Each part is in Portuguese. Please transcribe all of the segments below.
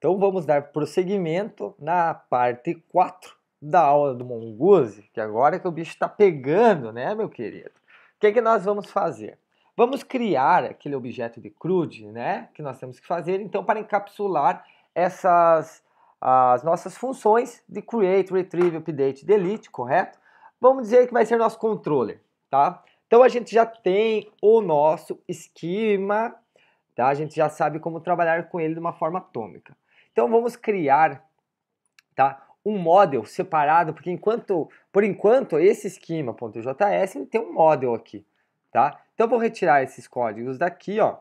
Então vamos dar prosseguimento na parte 4 da aula do Monguzi, que agora é que o bicho está pegando, né, meu querido? O que, é que nós vamos fazer? Vamos criar aquele objeto de crude, né, que nós temos que fazer, então, para encapsular essas as nossas funções de create, retrieve, update, delete, correto? Vamos dizer que vai ser nosso controller, tá? Então a gente já tem o nosso esquema, tá? A gente já sabe como trabalhar com ele de uma forma atômica. Então vamos criar tá, um model separado, porque enquanto, por enquanto esse esquema.js tem um model aqui. Tá? Então vou retirar esses códigos daqui ó,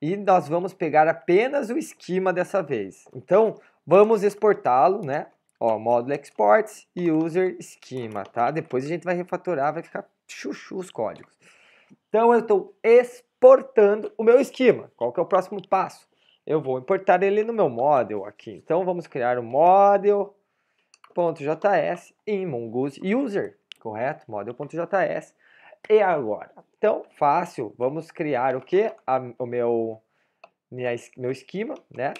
e nós vamos pegar apenas o esquema dessa vez. Então vamos exportá-lo, né? Ó, módulo exports e user schema, tá? Depois a gente vai refatorar, vai ficar chuchu os códigos. Então eu estou exportando o meu esquema. Qual que é o próximo passo? eu vou importar ele no meu model aqui. Então vamos criar o model.js em mongoose user, correto? model.js. E agora? Então, fácil, vamos criar o que? o meu, minha, meu esquema, né?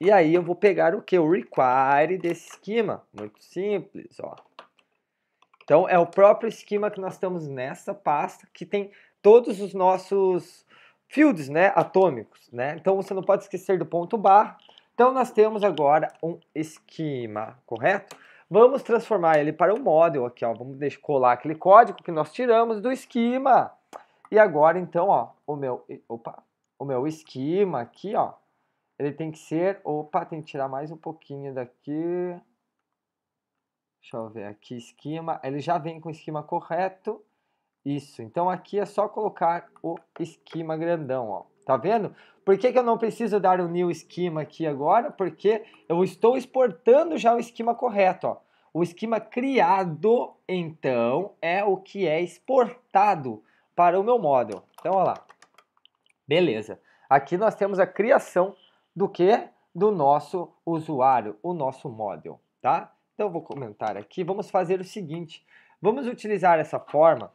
E aí eu vou pegar o que? O require desse esquema. Muito simples, ó. Então, é o próprio esquema que nós estamos nessa pasta, que tem todos os nossos fields né, atômicos. Né? Então você não pode esquecer do ponto bar. Então nós temos agora um esquema, correto? Vamos transformar ele para um model aqui, ó. Vamos colar aquele código que nós tiramos do esquema. E agora então, ó, o meu, opa, o meu esquema aqui, ó, ele tem que ser, opa, tem que tirar mais um pouquinho daqui. Deixa eu ver aqui, esquema, ele já vem com o esquema correto. Isso, então aqui é só colocar o esquema grandão, ó. Tá vendo? Por que, que eu não preciso dar o um new esquema aqui agora? Porque eu estou exportando já o esquema correto, ó. O esquema criado, então, é o que é exportado para o meu model. Então, olha lá. Beleza. Aqui nós temos a criação do que? Do nosso usuário, o nosso model, tá? Então, eu vou comentar aqui. Vamos fazer o seguinte. Vamos utilizar essa forma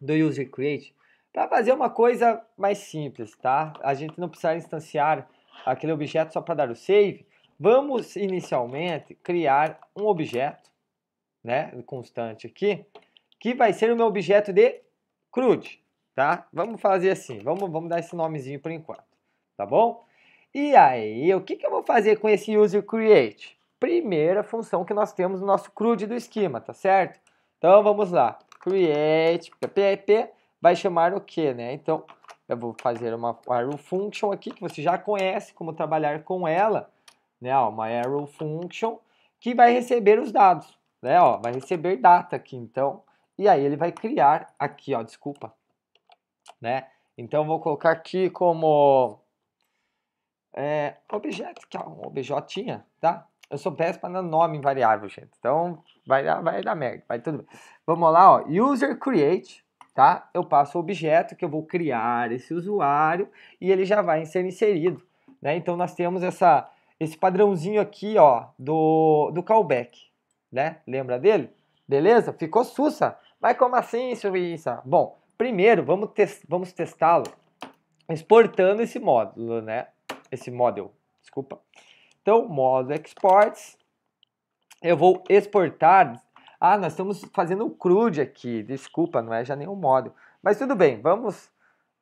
do User Create para fazer uma coisa mais simples, tá? A gente não precisa instanciar aquele objeto só para dar o save. Vamos inicialmente criar um objeto, né, constante aqui, que vai ser o meu objeto de CRUD, tá? Vamos fazer assim, vamos, vamos dar esse nomezinho por enquanto, tá bom? E aí, o que, que eu vou fazer com esse user create? Primeira função que nós temos no nosso CRUD do esquema, tá certo? Então, vamos lá create, PPP, vai chamar o que, né? Então, eu vou fazer uma arrow function aqui, que você já conhece como trabalhar com ela, né? Ó, uma arrow function que vai receber os dados, né? Ó, vai receber data aqui, então, e aí ele vai criar aqui, ó, desculpa, né? Então, vou colocar aqui como é, objeto, que é um objetinha, tá? Eu sou péssimo dando nome em variável, gente. Então, vai dar, vai dar merda. Vai tudo bem. Vamos lá, ó. User create, tá? Eu passo o objeto que eu vou criar esse usuário e ele já vai ser inserido, né? Então, nós temos essa, esse padrãozinho aqui, ó, do, do callback, né? Lembra dele? Beleza? Ficou sussa. Mas como assim, Suíça? Bom, primeiro, vamos, te vamos testá-lo exportando esse módulo, né? Esse model, desculpa. Então, modo exports. Eu vou exportar. Ah, nós estamos fazendo um aqui. Desculpa, não é já nenhum modo. Mas tudo bem, vamos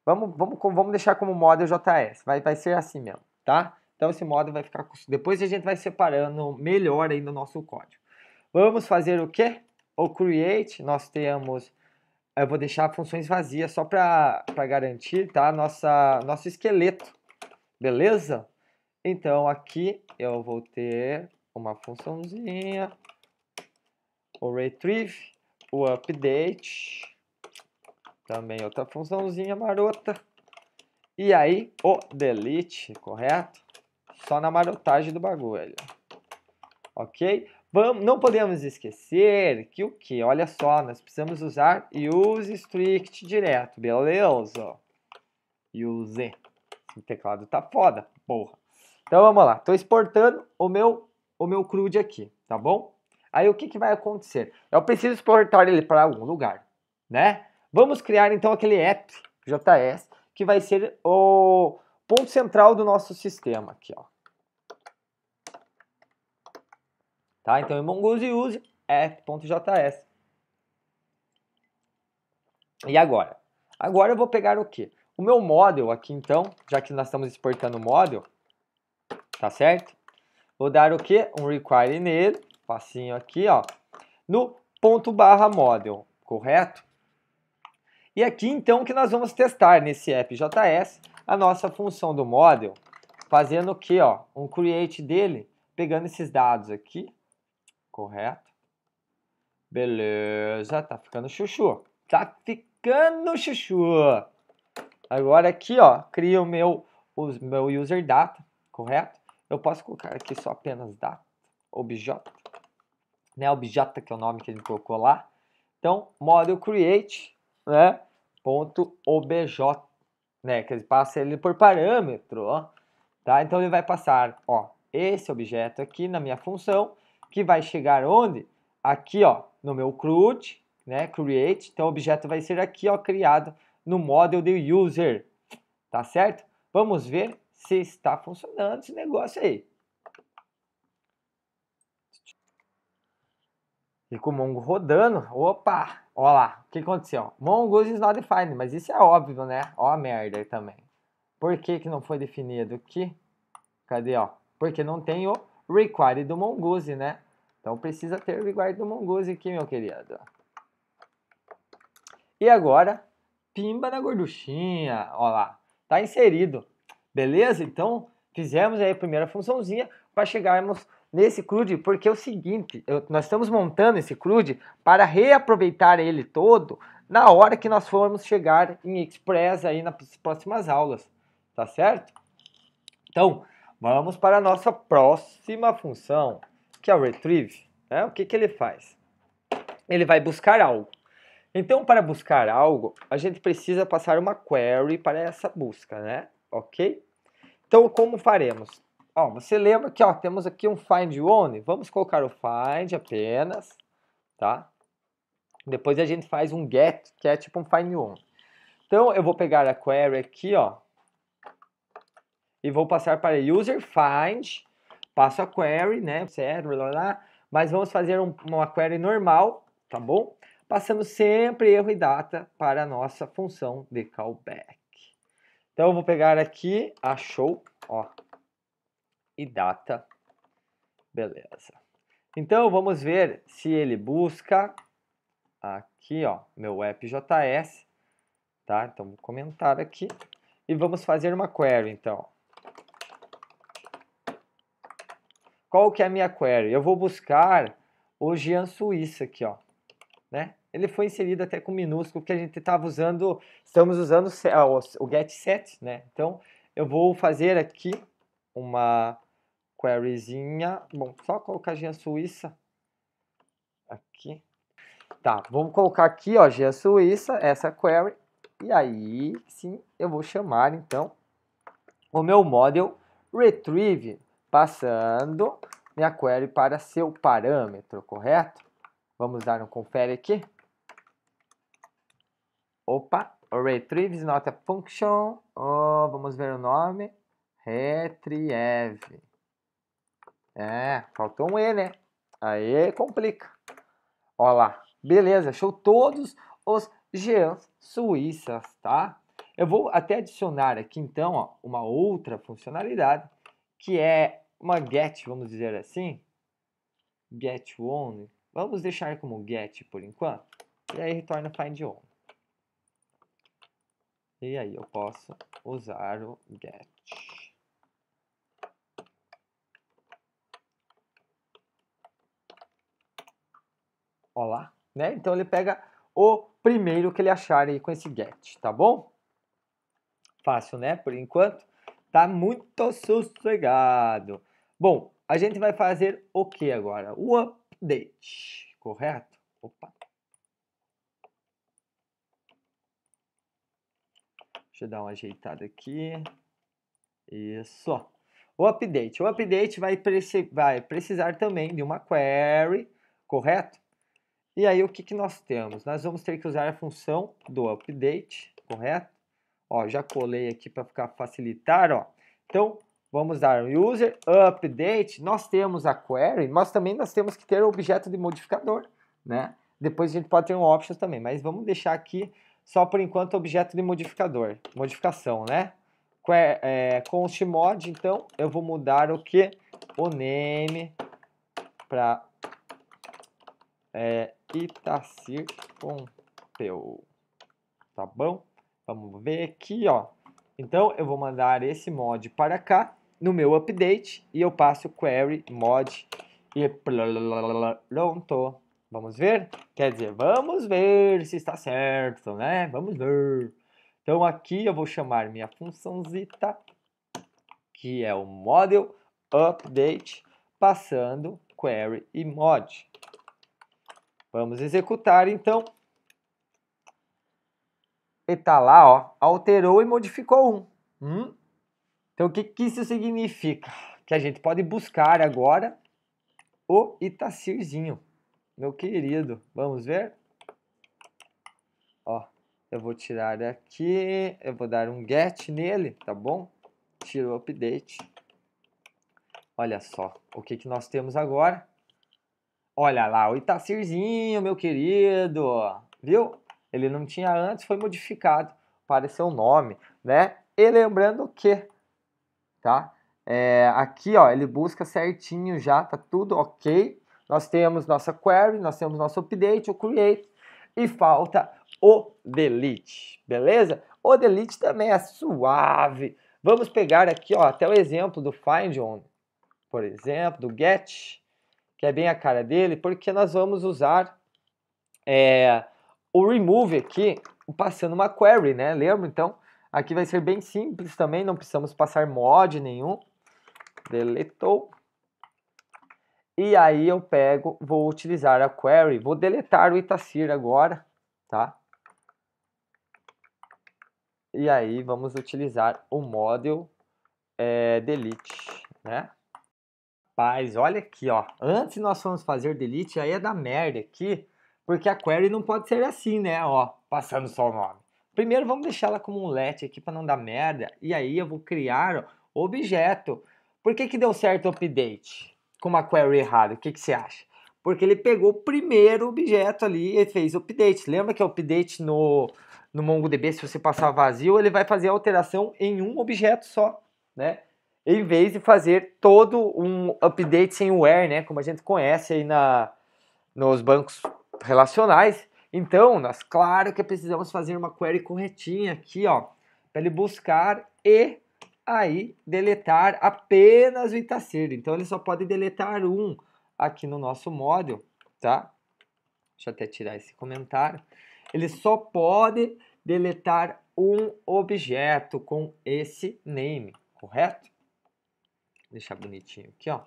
vamos, vamos, vamos deixar como modo JS. Vai, vai ser assim mesmo, tá? Então esse modo vai ficar... Depois a gente vai separando melhor aí no nosso código. Vamos fazer o quê? O create, nós temos... Eu vou deixar funções vazias só para garantir, tá? Nossa, nosso esqueleto, beleza? Então, aqui eu vou ter uma funçãozinha, o retrieve, o update, também outra funçãozinha marota, e aí o delete, correto? Só na marotagem do bagulho, ok? Vamos, não podemos esquecer que o que? Olha só, nós precisamos usar use strict direto, beleza? Use. Esse teclado tá foda, porra. Então vamos lá, estou exportando o meu, o meu crude aqui, tá bom? Aí o que, que vai acontecer? Eu preciso exportar ele para algum lugar, né? Vamos criar então aquele app JS que vai ser o ponto central do nosso sistema aqui, ó. Tá? Então, em Mongoose use app.js. E agora? Agora eu vou pegar o quê? O meu model aqui, então, já que nós estamos exportando o model, tá certo? Vou dar o que? Um require nele, passinho aqui, ó, no ponto barra model, correto? E aqui então que nós vamos testar nesse app.js a nossa função do model, fazendo o que? Ó, um create dele, pegando esses dados aqui, correto? Beleza, tá ficando chuchu, tá ficando chuchu. Agora aqui, ó, crio o meu, o meu user data, correto? Eu posso colocar aqui só apenas data, objeto, né? objeto que é o nome que ele colocou lá. Então, model create, né? Ponto obj, né? Que ele passa ele por parâmetro, ó. Tá? Então ele vai passar, ó, esse objeto aqui na minha função, que vai chegar onde? Aqui, ó, no meu CRUD, né? Create. Então o objeto vai ser aqui, ó, criado no model do user, tá certo? Vamos ver se está funcionando esse negócio aí. E com o Mongo rodando, opa, olha lá, o que aconteceu? Mongo is not defined, mas isso é óbvio, né? Ó a merda aí também. Por que que não foi definido aqui? Cadê, ó? Porque não tem o require do Mongoose, né? Então precisa ter o require do Mongoose aqui, meu querido. E agora, pimba na gorduchinha, ó lá, tá inserido. Beleza? Então, fizemos aí a primeira funçãozinha para chegarmos nesse CRUD, porque é o seguinte, eu, nós estamos montando esse CRUD para reaproveitar ele todo na hora que nós formos chegar em Express aí nas próximas aulas, tá certo? Então, vamos para a nossa próxima função, que é o retrieve. Né? O que, que ele faz? Ele vai buscar algo. Então, para buscar algo, a gente precisa passar uma query para essa busca, né? Ok? Então, como faremos? Ó, você lembra que ó, temos aqui um find only. Vamos colocar o find apenas, tá? Depois a gente faz um get, que é tipo um find only. Então, eu vou pegar a query aqui, ó, e vou passar para user find, passo a query, né, certo, blá, blá, mas vamos fazer um, uma query normal, tá bom? Passando sempre erro e data para a nossa função de callback. Então eu vou pegar aqui a show, ó, e data. Beleza. Então vamos ver se ele busca aqui, ó, meu appjs, tá? Então vou comentar aqui e vamos fazer uma query então. Qual que é a minha query? Eu vou buscar o Jean Suíça aqui, ó, né? ele foi inserido até com minúsculo, porque a gente estava usando, estamos usando ah, o get set, né? Então, eu vou fazer aqui uma queryzinha, bom, só colocar Jean Suíça aqui. Tá, vamos colocar aqui, ó, Jean Suíça, essa query, e aí sim eu vou chamar, então, o meu model retrieve, passando minha query para seu parâmetro, correto? Vamos dar um confere aqui. Opa, retrieves not a function. Oh, vamos ver o nome. Retrieve. É, faltou um E, né? Aí complica. Olha lá. Beleza, achou todos os Jeans suíças, tá? Eu vou até adicionar aqui, então, ó, uma outra funcionalidade, que é uma get, vamos dizer assim. Get one Vamos deixar como get por enquanto. E aí retorna find one e aí eu posso usar o get. Olá, né? Então ele pega o primeiro que ele achar aí com esse get, tá bom? Fácil, né? Por enquanto, tá muito sossegado. Bom, a gente vai fazer o que agora? O update, correto? Opa, Deixa eu dar uma ajeitada aqui. Isso. O update. O update vai, preci vai precisar também de uma query, correto? E aí, o que, que nós temos? Nós vamos ter que usar a função do update, correto? Ó, já colei aqui para ficar facilitar, ó. Então, vamos dar user update. Nós temos a query, mas também nós temos que ter o objeto de modificador, né? Depois a gente pode ter um options também, mas vamos deixar aqui só por enquanto objeto de modificador, modificação, né? Com, é, é, com o então, eu vou mudar o que? O name para é, Itacir Tá bom? Vamos ver aqui, ó. Então, eu vou mandar esse mod para cá, no meu update, e eu passo query mod e pronto. Vamos ver? Quer dizer, vamos ver se está certo, né? Vamos ver. Então aqui eu vou chamar minha função zita, que é o model update, passando query e mod. Vamos executar então. E tá lá, ó, alterou e modificou um. Hum? Então o que, que isso significa? Que a gente pode buscar agora o Itacirzinho meu querido. Vamos ver? Ó, eu vou tirar aqui, eu vou dar um get nele, tá bom? Tiro o update. Olha só, o que, que nós temos agora? Olha lá, o Itacirzinho, meu querido, viu? Ele não tinha antes, foi modificado para seu nome, né? E lembrando que, tá? É, aqui, ó, ele busca certinho já, tá tudo ok. Nós temos nossa query, nós temos nosso update, o create e falta o delete, beleza? O delete também é suave. Vamos pegar aqui ó, até o exemplo do find on, por exemplo, do get, que é bem a cara dele, porque nós vamos usar é, o remove aqui passando uma query, né? Lembra? Então, aqui vai ser bem simples também, não precisamos passar mod nenhum. Deletou. E aí eu pego, vou utilizar a query, vou deletar o Itacir agora, tá? E aí vamos utilizar o model é, delete, né? Rapaz, olha aqui, ó. Antes nós fomos fazer delete, aí é da merda aqui, porque a query não pode ser assim, né? Ó, passando só o nome. Primeiro vamos deixar ela como um let aqui para não dar merda, e aí eu vou criar o objeto. Por que que deu certo o update? com uma query errada. O que, que você acha? Porque ele pegou o primeiro objeto ali e fez update. Lembra que é update no, no MongoDB, se você passar vazio, ele vai fazer a alteração em um objeto só, né? Em vez de fazer todo um update sem o where, né? Como a gente conhece aí na, nos bancos relacionais. Então, nós claro que precisamos fazer uma query corretinha aqui, ó, para ele buscar e aí deletar apenas o Itacir. Então, ele só pode deletar um aqui no nosso módulo, tá? Deixa eu até tirar esse comentário. Ele só pode deletar um objeto com esse name, correto? Vou deixar bonitinho aqui, ó.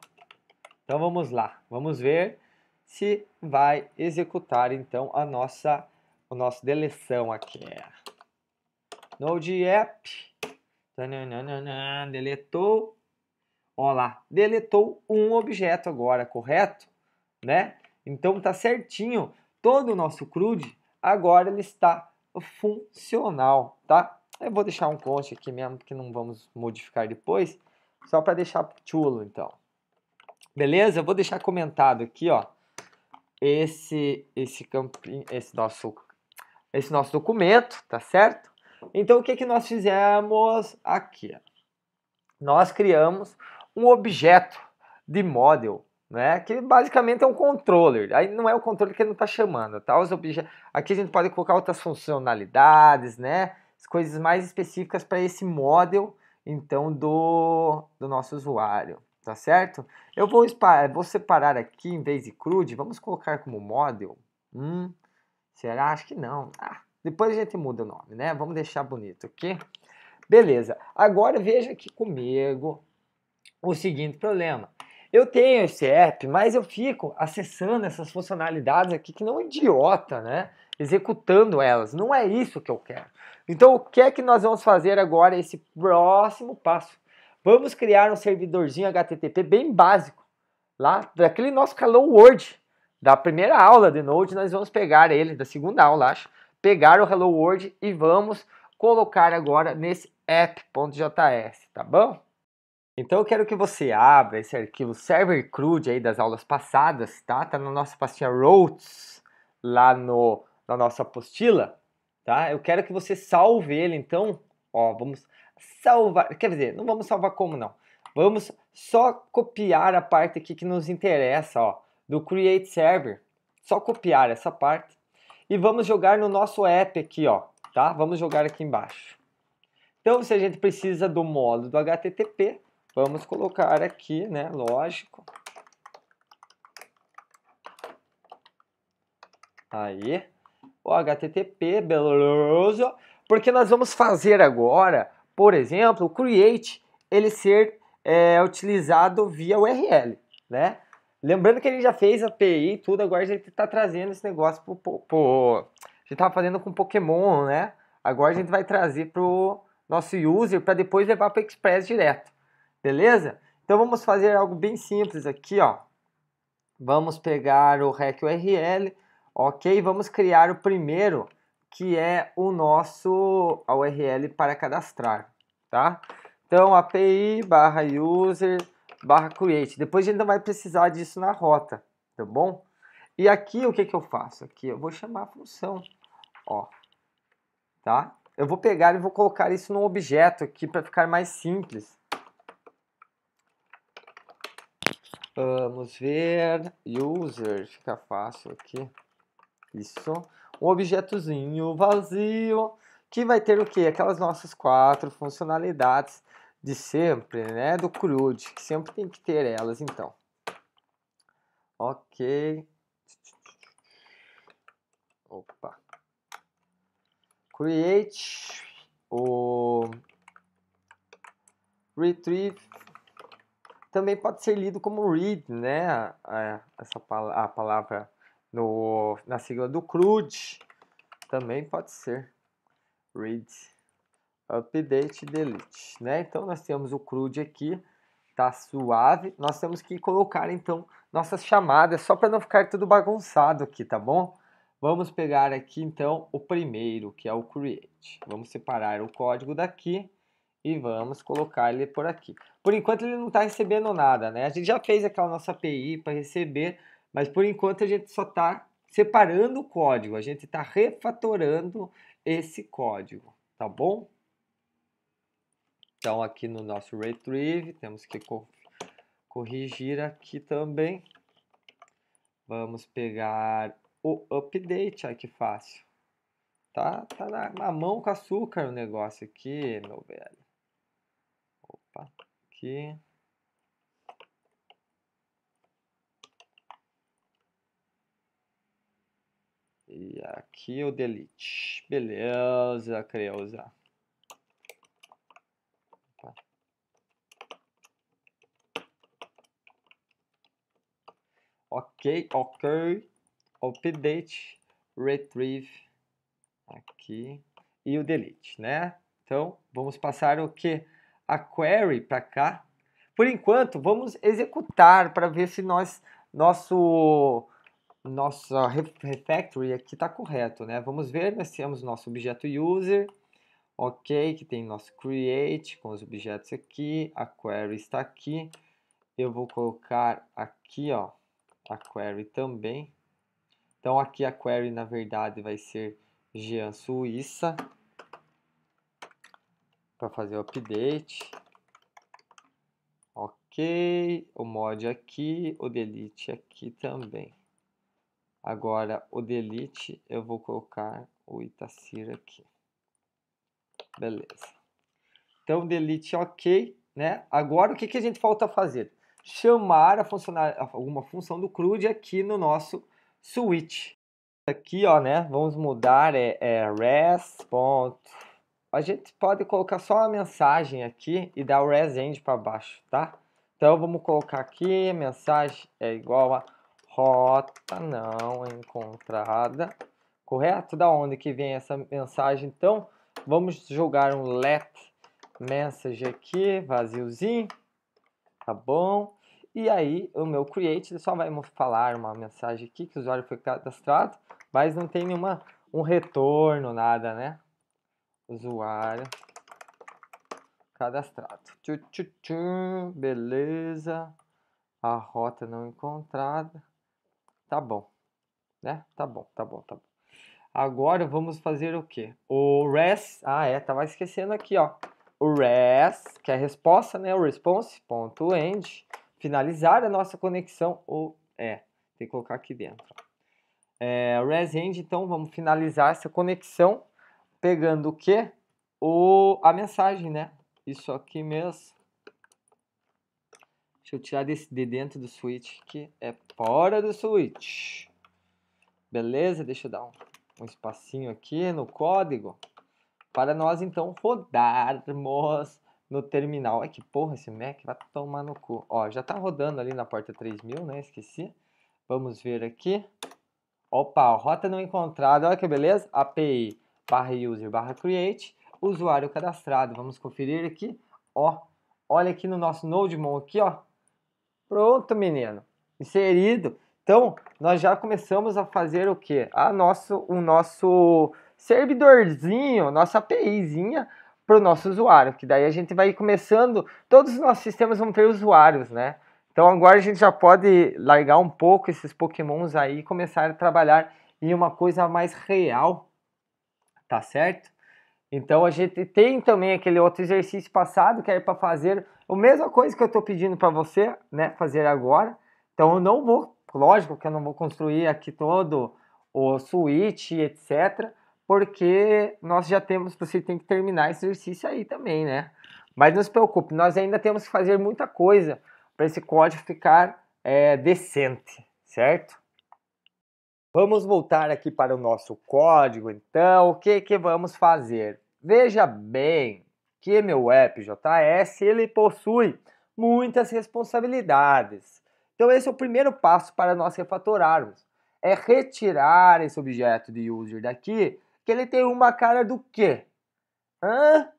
Então, vamos lá. Vamos ver se vai executar, então, a nossa, o nosso deleção aqui. Node app deletou. Olha lá, deletou um objeto agora, correto? Né? Então tá certinho. Todo o nosso CRUD agora ele está funcional, tá? Eu vou deixar um const aqui mesmo, porque não vamos modificar depois. Só para deixar chulo, então. Beleza? Eu vou deixar comentado aqui, ó. Esse, esse, campinho, esse, nosso, esse nosso documento, tá certo? Então o que, que nós fizemos aqui? Nós criamos um objeto de model, né? que basicamente é um controller. Aí não é o controller que ele não está chamando. Tá? Os obje... Aqui a gente pode colocar outras funcionalidades, né? As coisas mais específicas para esse model então do, do nosso usuário. Tá certo? Eu vou, vou separar aqui em vez de crude, vamos colocar como model. Hum, será? Acho que não. Ah, depois a gente muda o nome, né? Vamos deixar bonito aqui. Beleza. Agora veja aqui comigo o seguinte problema. Eu tenho esse app, mas eu fico acessando essas funcionalidades aqui que não é idiota, né? Executando elas. Não é isso que eu quero. Então, o que é que nós vamos fazer agora esse próximo passo? Vamos criar um servidorzinho HTTP bem básico, lá daquele nosso calor Word da primeira aula de Node, nós vamos pegar ele da segunda aula, acho pegar o Hello World e vamos colocar agora nesse app.js, tá bom? Então eu quero que você abra esse arquivo server crude aí das aulas passadas, tá? Tá na nossa pastinha routes lá no na nossa apostila, tá? Eu quero que você salve ele então, ó, vamos salvar, quer dizer, não vamos salvar como não. Vamos só copiar a parte aqui que nos interessa, ó, do create server. Só copiar essa parte e vamos jogar no nosso app aqui, ó, tá? Vamos jogar aqui embaixo. Então, se a gente precisa do módulo do HTTP, vamos colocar aqui, né, lógico. Aí, o HTTP, beleza. Porque nós vamos fazer agora, por exemplo, o create, ele ser é, utilizado via URL, né? Lembrando que ele já fez a API e tudo, agora ele está trazendo esse negócio pro, pro, pro... A gente estava fazendo com Pokémon, né? Agora a gente vai trazer pro nosso user para depois levar para Express direto. Beleza? Então vamos fazer algo bem simples aqui, ó. Vamos pegar o REC URL, ok? Vamos criar o primeiro, que é o nosso a URL para cadastrar, tá? Então, API barra user barra create. Depois a gente ainda vai precisar disso na rota, tá bom? E aqui o que, que eu faço? Aqui eu vou chamar a função, ó, tá? Eu vou pegar e vou colocar isso num objeto aqui para ficar mais simples. Vamos ver, user, fica fácil aqui. Isso, um objetozinho vazio que vai ter o que? Aquelas nossas quatro funcionalidades de sempre, né? Do crude, que sempre tem que ter elas, então. Ok. Opa. Create o retrieve também pode ser lido como read, né? Essa a palavra no, na sigla do crude também pode ser read update delete, né? Então nós temos o CRUD aqui, tá suave. Nós temos que colocar então nossas chamadas só para não ficar tudo bagunçado aqui, tá bom? Vamos pegar aqui então o primeiro, que é o create. Vamos separar o código daqui e vamos colocar ele por aqui. Por enquanto ele não está recebendo nada, né? A gente já fez aquela nossa API para receber, mas por enquanto a gente só está separando o código. A gente está refatorando esse código, tá bom? Então aqui no nosso retrieve, temos que co corrigir aqui também. Vamos pegar o update, olha que fácil. Tá, tá na mamão com açúcar o negócio aqui, meu velho. Opa, aqui. E aqui o delete. Beleza, Creuza. ok, ok, update, retrieve, aqui, e o delete, né? Então, vamos passar o que? A query para cá. Por enquanto, vamos executar para ver se nós, nosso, nossa refactory aqui está correto, né? Vamos ver, nós temos nosso objeto user, ok, que tem nosso create com os objetos aqui, a query está aqui. Eu vou colocar aqui, ó, a query também. Então aqui a query na verdade vai ser Jean Suíça para fazer o update. Ok, o mod aqui, o delete aqui também. Agora o delete eu vou colocar o Itacir aqui. Beleza. Então delete ok, né? Agora o que, que a gente falta fazer? chamar a funcionar alguma função do CRUD aqui no nosso switch. Aqui, ó, né? Vamos mudar é, é res. A gente pode colocar só a mensagem aqui e dar o res end para baixo, tá? Então vamos colocar aqui mensagem é igual a rota não encontrada, correto? Da onde que vem essa mensagem? Então vamos jogar um let message aqui, vaziozinho, tá bom? E aí o meu create só vai falar uma mensagem aqui que o usuário foi cadastrado, mas não tem nenhuma um retorno, nada, né? Usuário cadastrado. Tchu, tchu, tchu, beleza. A rota não encontrada. Tá bom. Né? Tá bom, tá bom, tá bom. Agora vamos fazer o quê? O res, ah é, tava esquecendo aqui, ó. O res, que é a resposta, né? O response.end finalizar a nossa conexão ou é. Tem que colocar aqui dentro. É, o ResEnd, então, vamos finalizar essa conexão pegando o que O, a mensagem, né? Isso aqui mesmo. Deixa eu tirar desse de dentro do switch, que é fora do switch. Beleza? Deixa eu dar um, um espacinho aqui no código para nós, então, rodarmos no terminal. é que porra esse Mac, vai tomar no cu. Ó, já tá rodando ali na porta 3000, né? Esqueci. Vamos ver aqui. Opa, rota não encontrada, olha que beleza. API barra user barra create, usuário cadastrado. Vamos conferir aqui, ó. Olha aqui no nosso Nodemon aqui, ó. Pronto, menino. Inserido. Então, nós já começamos a fazer o que? A nosso, o nosso servidorzinho, nossa APIzinha para o nosso usuário, que daí a gente vai começando, todos os nossos sistemas vão ter usuários, né? Então agora a gente já pode largar um pouco esses pokémons aí e começar a trabalhar em uma coisa mais real, tá certo? Então a gente tem também aquele outro exercício passado que é para fazer a mesma coisa que eu estou pedindo para você, né, fazer agora. Então eu não vou, lógico que eu não vou construir aqui todo o switch, etc porque nós já temos, você tem que terminar esse exercício aí também, né? Mas não se preocupe, nós ainda temos que fazer muita coisa para esse código ficar é, decente, certo? Vamos voltar aqui para o nosso código, então, o que, que vamos fazer? Veja bem que meu app JS, ele possui muitas responsabilidades. Então esse é o primeiro passo para nós refatorarmos. É retirar esse objeto de user daqui que ele tem uma cara do quê? Hã?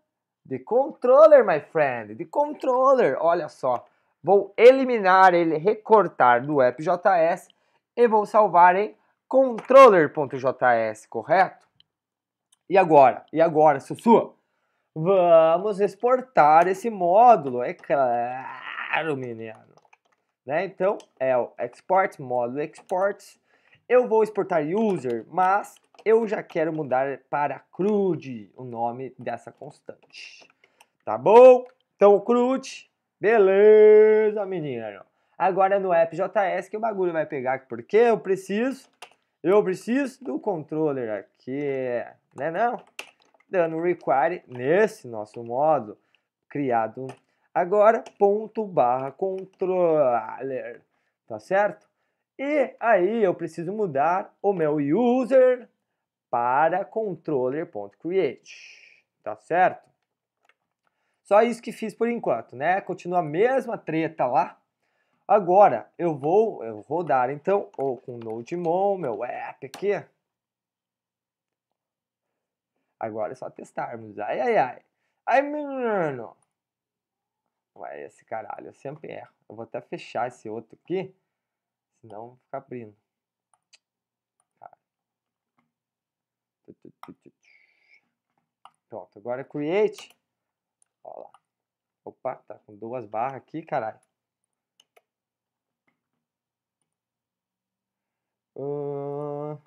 De controller, my friend, de controller. Olha só, vou eliminar ele, recortar do app.js e vou salvar em controller.js, correto? E agora? E agora, Sussu? Vamos exportar esse módulo, é claro, menino. Né? Então, é o export, módulo exports. Eu vou exportar user, mas eu já quero mudar para crude o nome dessa constante. Tá bom? Então, crude, beleza, menino. Agora no app.js que o bagulho vai pegar, porque eu preciso, eu preciso do controller aqui, né não? Dando require nesse nosso modo criado agora, ponto barra controller, tá certo? E aí eu preciso mudar o meu user para controller.create, tá certo? Só isso que fiz por enquanto, né? Continua a mesma treta lá. Agora eu vou, eu então ou com Node.mon, meu app aqui. Agora é só testarmos. Ai, ai, ai. Ai, menino. Ué, esse caralho, eu sempre erro. Eu vou até fechar esse outro aqui. Senão vou ficar abrindo. Tá. Pronto, agora é create. Olha lá. Opa, tá com duas barras aqui, caralho. Uh...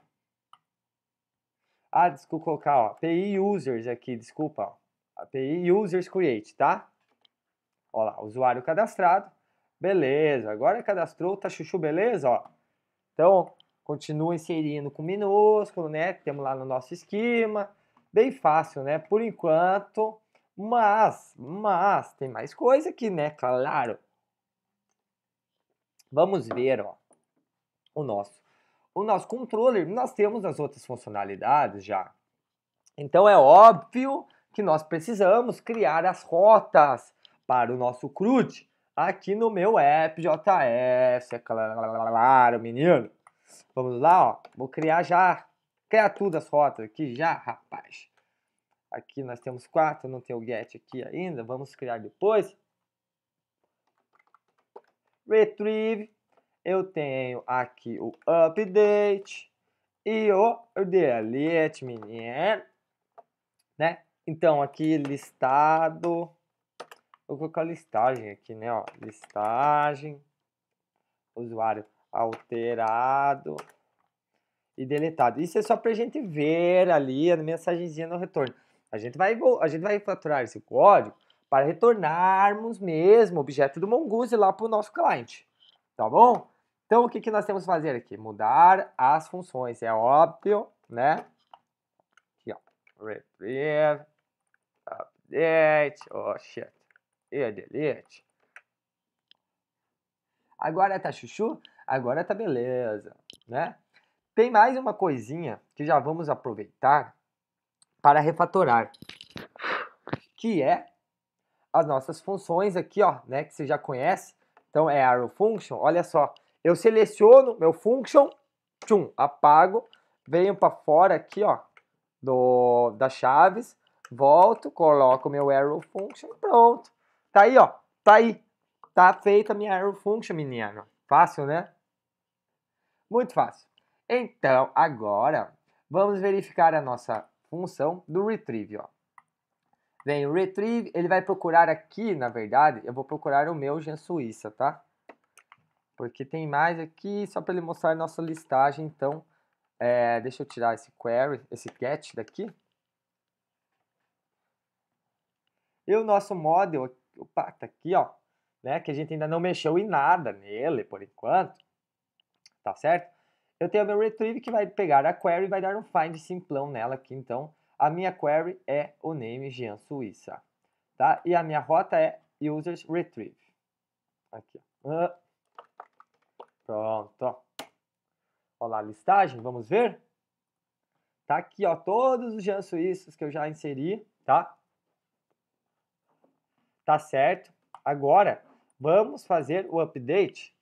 Ah, desculpa colocar, ó, API users aqui, desculpa, ó. API users create, tá? Olha lá, usuário cadastrado. Beleza, agora cadastrou, tá chuchu, beleza? Ó. Então, continua inserindo com minúsculo, né? Temos lá no nosso esquema. Bem fácil, né? Por enquanto. Mas, mas, tem mais coisa aqui, né? Claro. Vamos ver, ó. O nosso. O nosso controller, nós temos as outras funcionalidades já. Então, é óbvio que nós precisamos criar as rotas para o nosso CRUD aqui no meu app JS. É claro, menino. Vamos lá, ó. Vou criar já. Criar tudo as rotas aqui já, rapaz. Aqui nós temos quatro, não tem o get aqui ainda. Vamos criar depois. Retrieve. Eu tenho aqui o update e o delete, menino. Né? Então aqui listado vou colocar listagem aqui, né? Ó, listagem, usuário alterado e deletado. Isso é só para a gente ver ali a mensagenzinha no retorno. A gente vai, a gente vai faturar esse código para retornarmos mesmo o objeto do Mongoose lá para o nosso cliente, tá bom? Então, o que, que nós temos que fazer aqui? Mudar as funções, é óbvio, né? Aqui, ó, retrieve, update, oh, shit e é, delete. Agora tá chuchu? Agora tá beleza, né? Tem mais uma coisinha que já vamos aproveitar para refatorar, que é as nossas funções aqui, ó, né, que você já conhece. Então é arrow function, olha só, eu seleciono meu function, tchum, apago, venho para fora aqui, ó, do das chaves, volto, coloco meu arrow function, pronto. Tá aí, ó. Tá aí. Tá feita a minha arrow function, menino. Fácil, né? Muito fácil. Então, agora, vamos verificar a nossa função do retrieve, ó. Vem o retrieve, ele vai procurar aqui, na verdade, eu vou procurar o meu Gen Suíça, tá? Porque tem mais aqui, só para ele mostrar nossa listagem, então, é, deixa eu tirar esse query, esse get daqui. E o nosso model aqui opa, tá aqui, ó, né, que a gente ainda não mexeu em nada nele por enquanto, tá certo? Eu tenho meu retrieve que vai pegar a query e vai dar um find simplão nela aqui, então a minha query é o name Jean Suíça, tá? E a minha rota é users retrieve. Aqui, ó. Ah. Pronto. Olha lá a listagem, vamos ver? Tá aqui, ó, todos os Jean Suíços que eu já inseri, tá? Tá certo? Agora vamos fazer o update,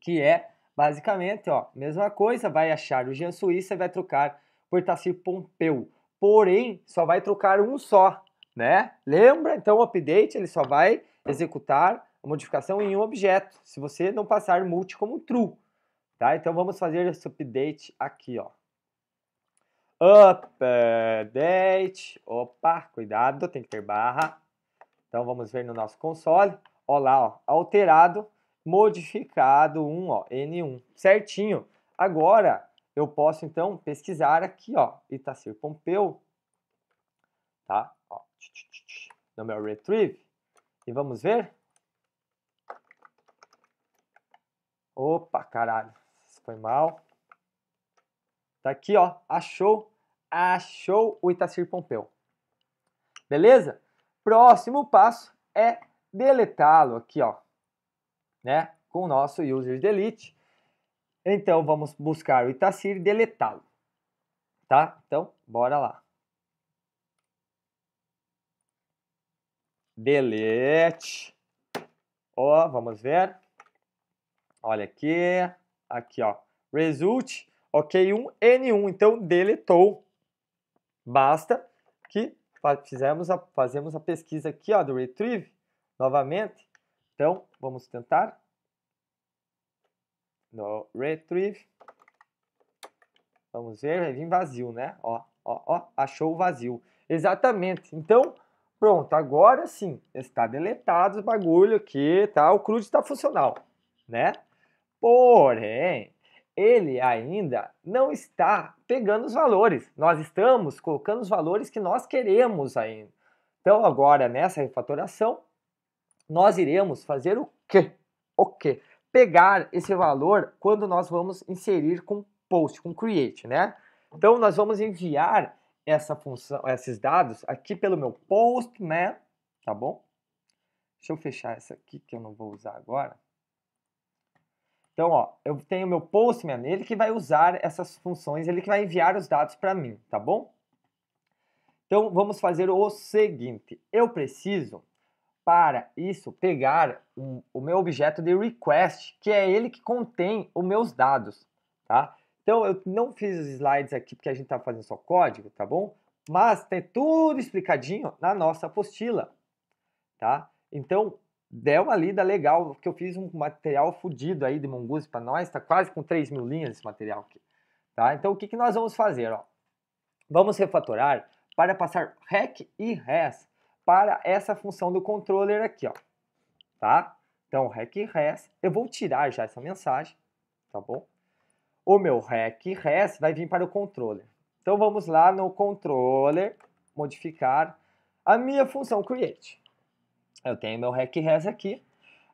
que é basicamente, ó, mesma coisa, vai achar o Jean Suíça e vai trocar por Tacir Pompeu. Porém, só vai trocar um só, né? Lembra? Então o update ele só vai executar a modificação em um objeto, se você não passar multi como true, tá? Então vamos fazer esse update aqui, ó. Update, opa, cuidado, tem que ter barra, então vamos ver no nosso console. Olá, lá, ó, alterado, modificado 1, ó, N1, certinho. Agora eu posso então pesquisar aqui, ó, Itacir Pompeu, tá? Ó, no meu retrieve e vamos ver. Opa, caralho, foi mal. Tá aqui, ó, achou, achou o Itacir Pompeu. Beleza? Próximo passo é deletá-lo aqui, ó, né, com o nosso user delete. Então vamos buscar o Itacir e deletá-lo. Tá? Então, bora lá. Delete. Ó, vamos ver. Olha aqui, aqui, ó. Result, OK1, N1. Então deletou. Basta que fizemos a, fazemos a pesquisa aqui ó, do retrieve novamente. Então, vamos tentar. No retrieve. Vamos ver, vai vir vazio, né? Ó, ó, ó, achou o vazio. Exatamente. Então, pronto, agora sim, está deletado o bagulho aqui, tá? O CRUD está funcional, né? Porém, ele ainda não está pegando os valores. Nós estamos colocando os valores que nós queremos ainda. Então, agora, nessa refatoração, nós iremos fazer o quê? O quê? Pegar esse valor quando nós vamos inserir com post, com create, né? Então, nós vamos enviar essa função, esses dados aqui pelo meu post, né? tá bom? Deixa eu fechar essa aqui que eu não vou usar agora. Então, ó, eu tenho meu Postman, ele que vai usar essas funções, ele que vai enviar os dados para mim, tá bom? Então, vamos fazer o seguinte. Eu preciso, para isso, pegar um, o meu objeto de request, que é ele que contém os meus dados, tá? Então, eu não fiz os slides aqui porque a gente está fazendo só código, tá bom? Mas tem tudo explicadinho na nossa apostila, tá? Então, dê uma lida legal, porque eu fiz um material fodido aí de Mongoose para nós, está quase com 3 mil linhas esse material aqui. Tá? Então o que, que nós vamos fazer? Ó? Vamos refatorar para passar REC e RES para essa função do controller aqui. Ó. Tá? Então REC e RES, eu vou tirar já essa mensagem, tá bom? O meu REC e RES vai vir para o controller. Então vamos lá no controller, modificar a minha função create. Eu tenho meu rec res aqui.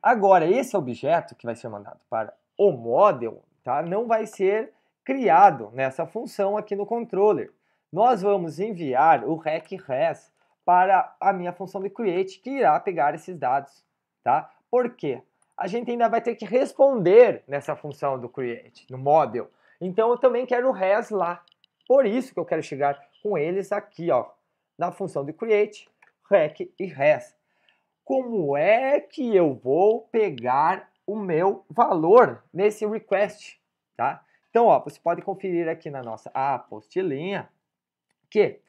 Agora, esse objeto que vai ser mandado para o model, tá? Não vai ser criado nessa função aqui no controller. Nós vamos enviar o rec res para a minha função de create, que irá pegar esses dados, tá? Por quê? A gente ainda vai ter que responder nessa função do create, no model. Então eu também quero o res lá. Por isso que eu quero chegar com eles aqui, ó, na função de create, rec e res como é que eu vou pegar o meu valor nesse request, tá? Então, ó, você pode conferir aqui na nossa apostilinha que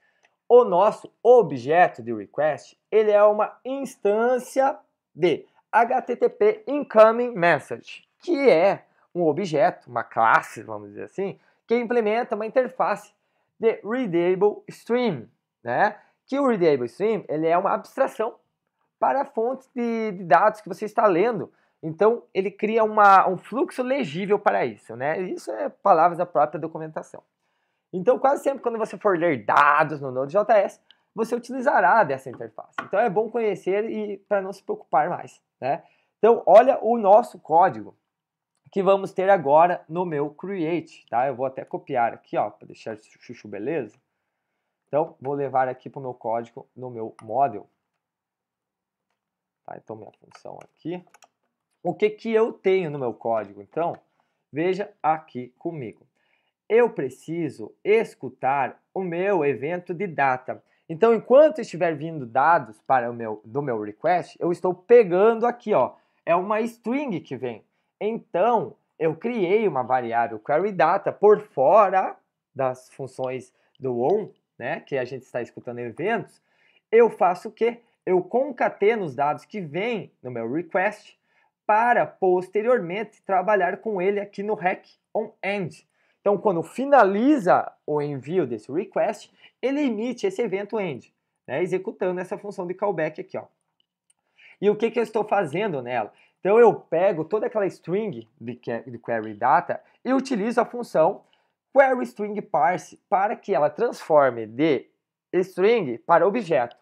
o nosso objeto de request, ele é uma instância de HTTP incoming message, que é um objeto, uma classe, vamos dizer assim, que implementa uma interface de readable stream, né? Que o readable stream, ele é uma abstração para a fonte de, de dados que você está lendo. Então, ele cria uma, um fluxo legível para isso, né? Isso é palavras da própria documentação. Então, quase sempre quando você for ler dados no Node.js, você utilizará dessa interface. Então, é bom conhecer e para não se preocupar mais, né? Então, olha o nosso código que vamos ter agora no meu create, tá? Eu vou até copiar aqui, ó, para deixar chuchu beleza. Então, vou levar aqui para o meu código no meu model. Tá, então, minha função aqui. O que, que eu tenho no meu código? Então, veja aqui comigo. Eu preciso escutar o meu evento de data. Então, enquanto estiver vindo dados para o meu, do meu request, eu estou pegando aqui, ó, é uma string que vem. Então, eu criei uma variável data por fora das funções do on, né, que a gente está escutando eventos. Eu faço o quê? eu concateno os dados que vêm no meu request para posteriormente trabalhar com ele aqui no REC on end. Então, quando finaliza o envio desse request, ele emite esse evento end, né, executando essa função de callback aqui. Ó. E o que, que eu estou fazendo nela? Então, eu pego toda aquela string de, de query data e utilizo a função query string parse para que ela transforme de string para objeto.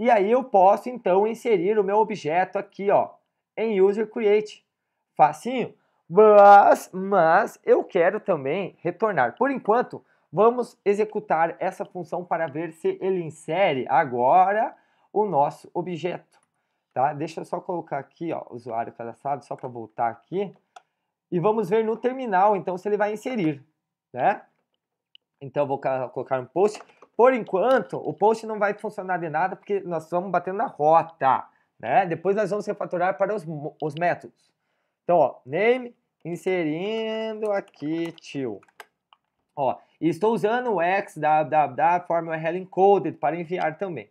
E aí eu posso então inserir o meu objeto aqui, ó, em user create. Facinho? Mas, mas eu quero também retornar. Por enquanto, vamos executar essa função para ver se ele insere agora o nosso objeto. Tá? Deixa eu só colocar aqui, ó, usuário cadastrado, só para voltar aqui. E vamos ver no terminal, então, se ele vai inserir, né? Então, eu vou colocar um post. Por enquanto, o post não vai funcionar de nada porque nós estamos batendo na rota, né? Depois nós vamos refaturar para os, os métodos. Então, ó, name, inserindo aqui, tio. Ó, e estou usando o da forma URL encoded para enviar também.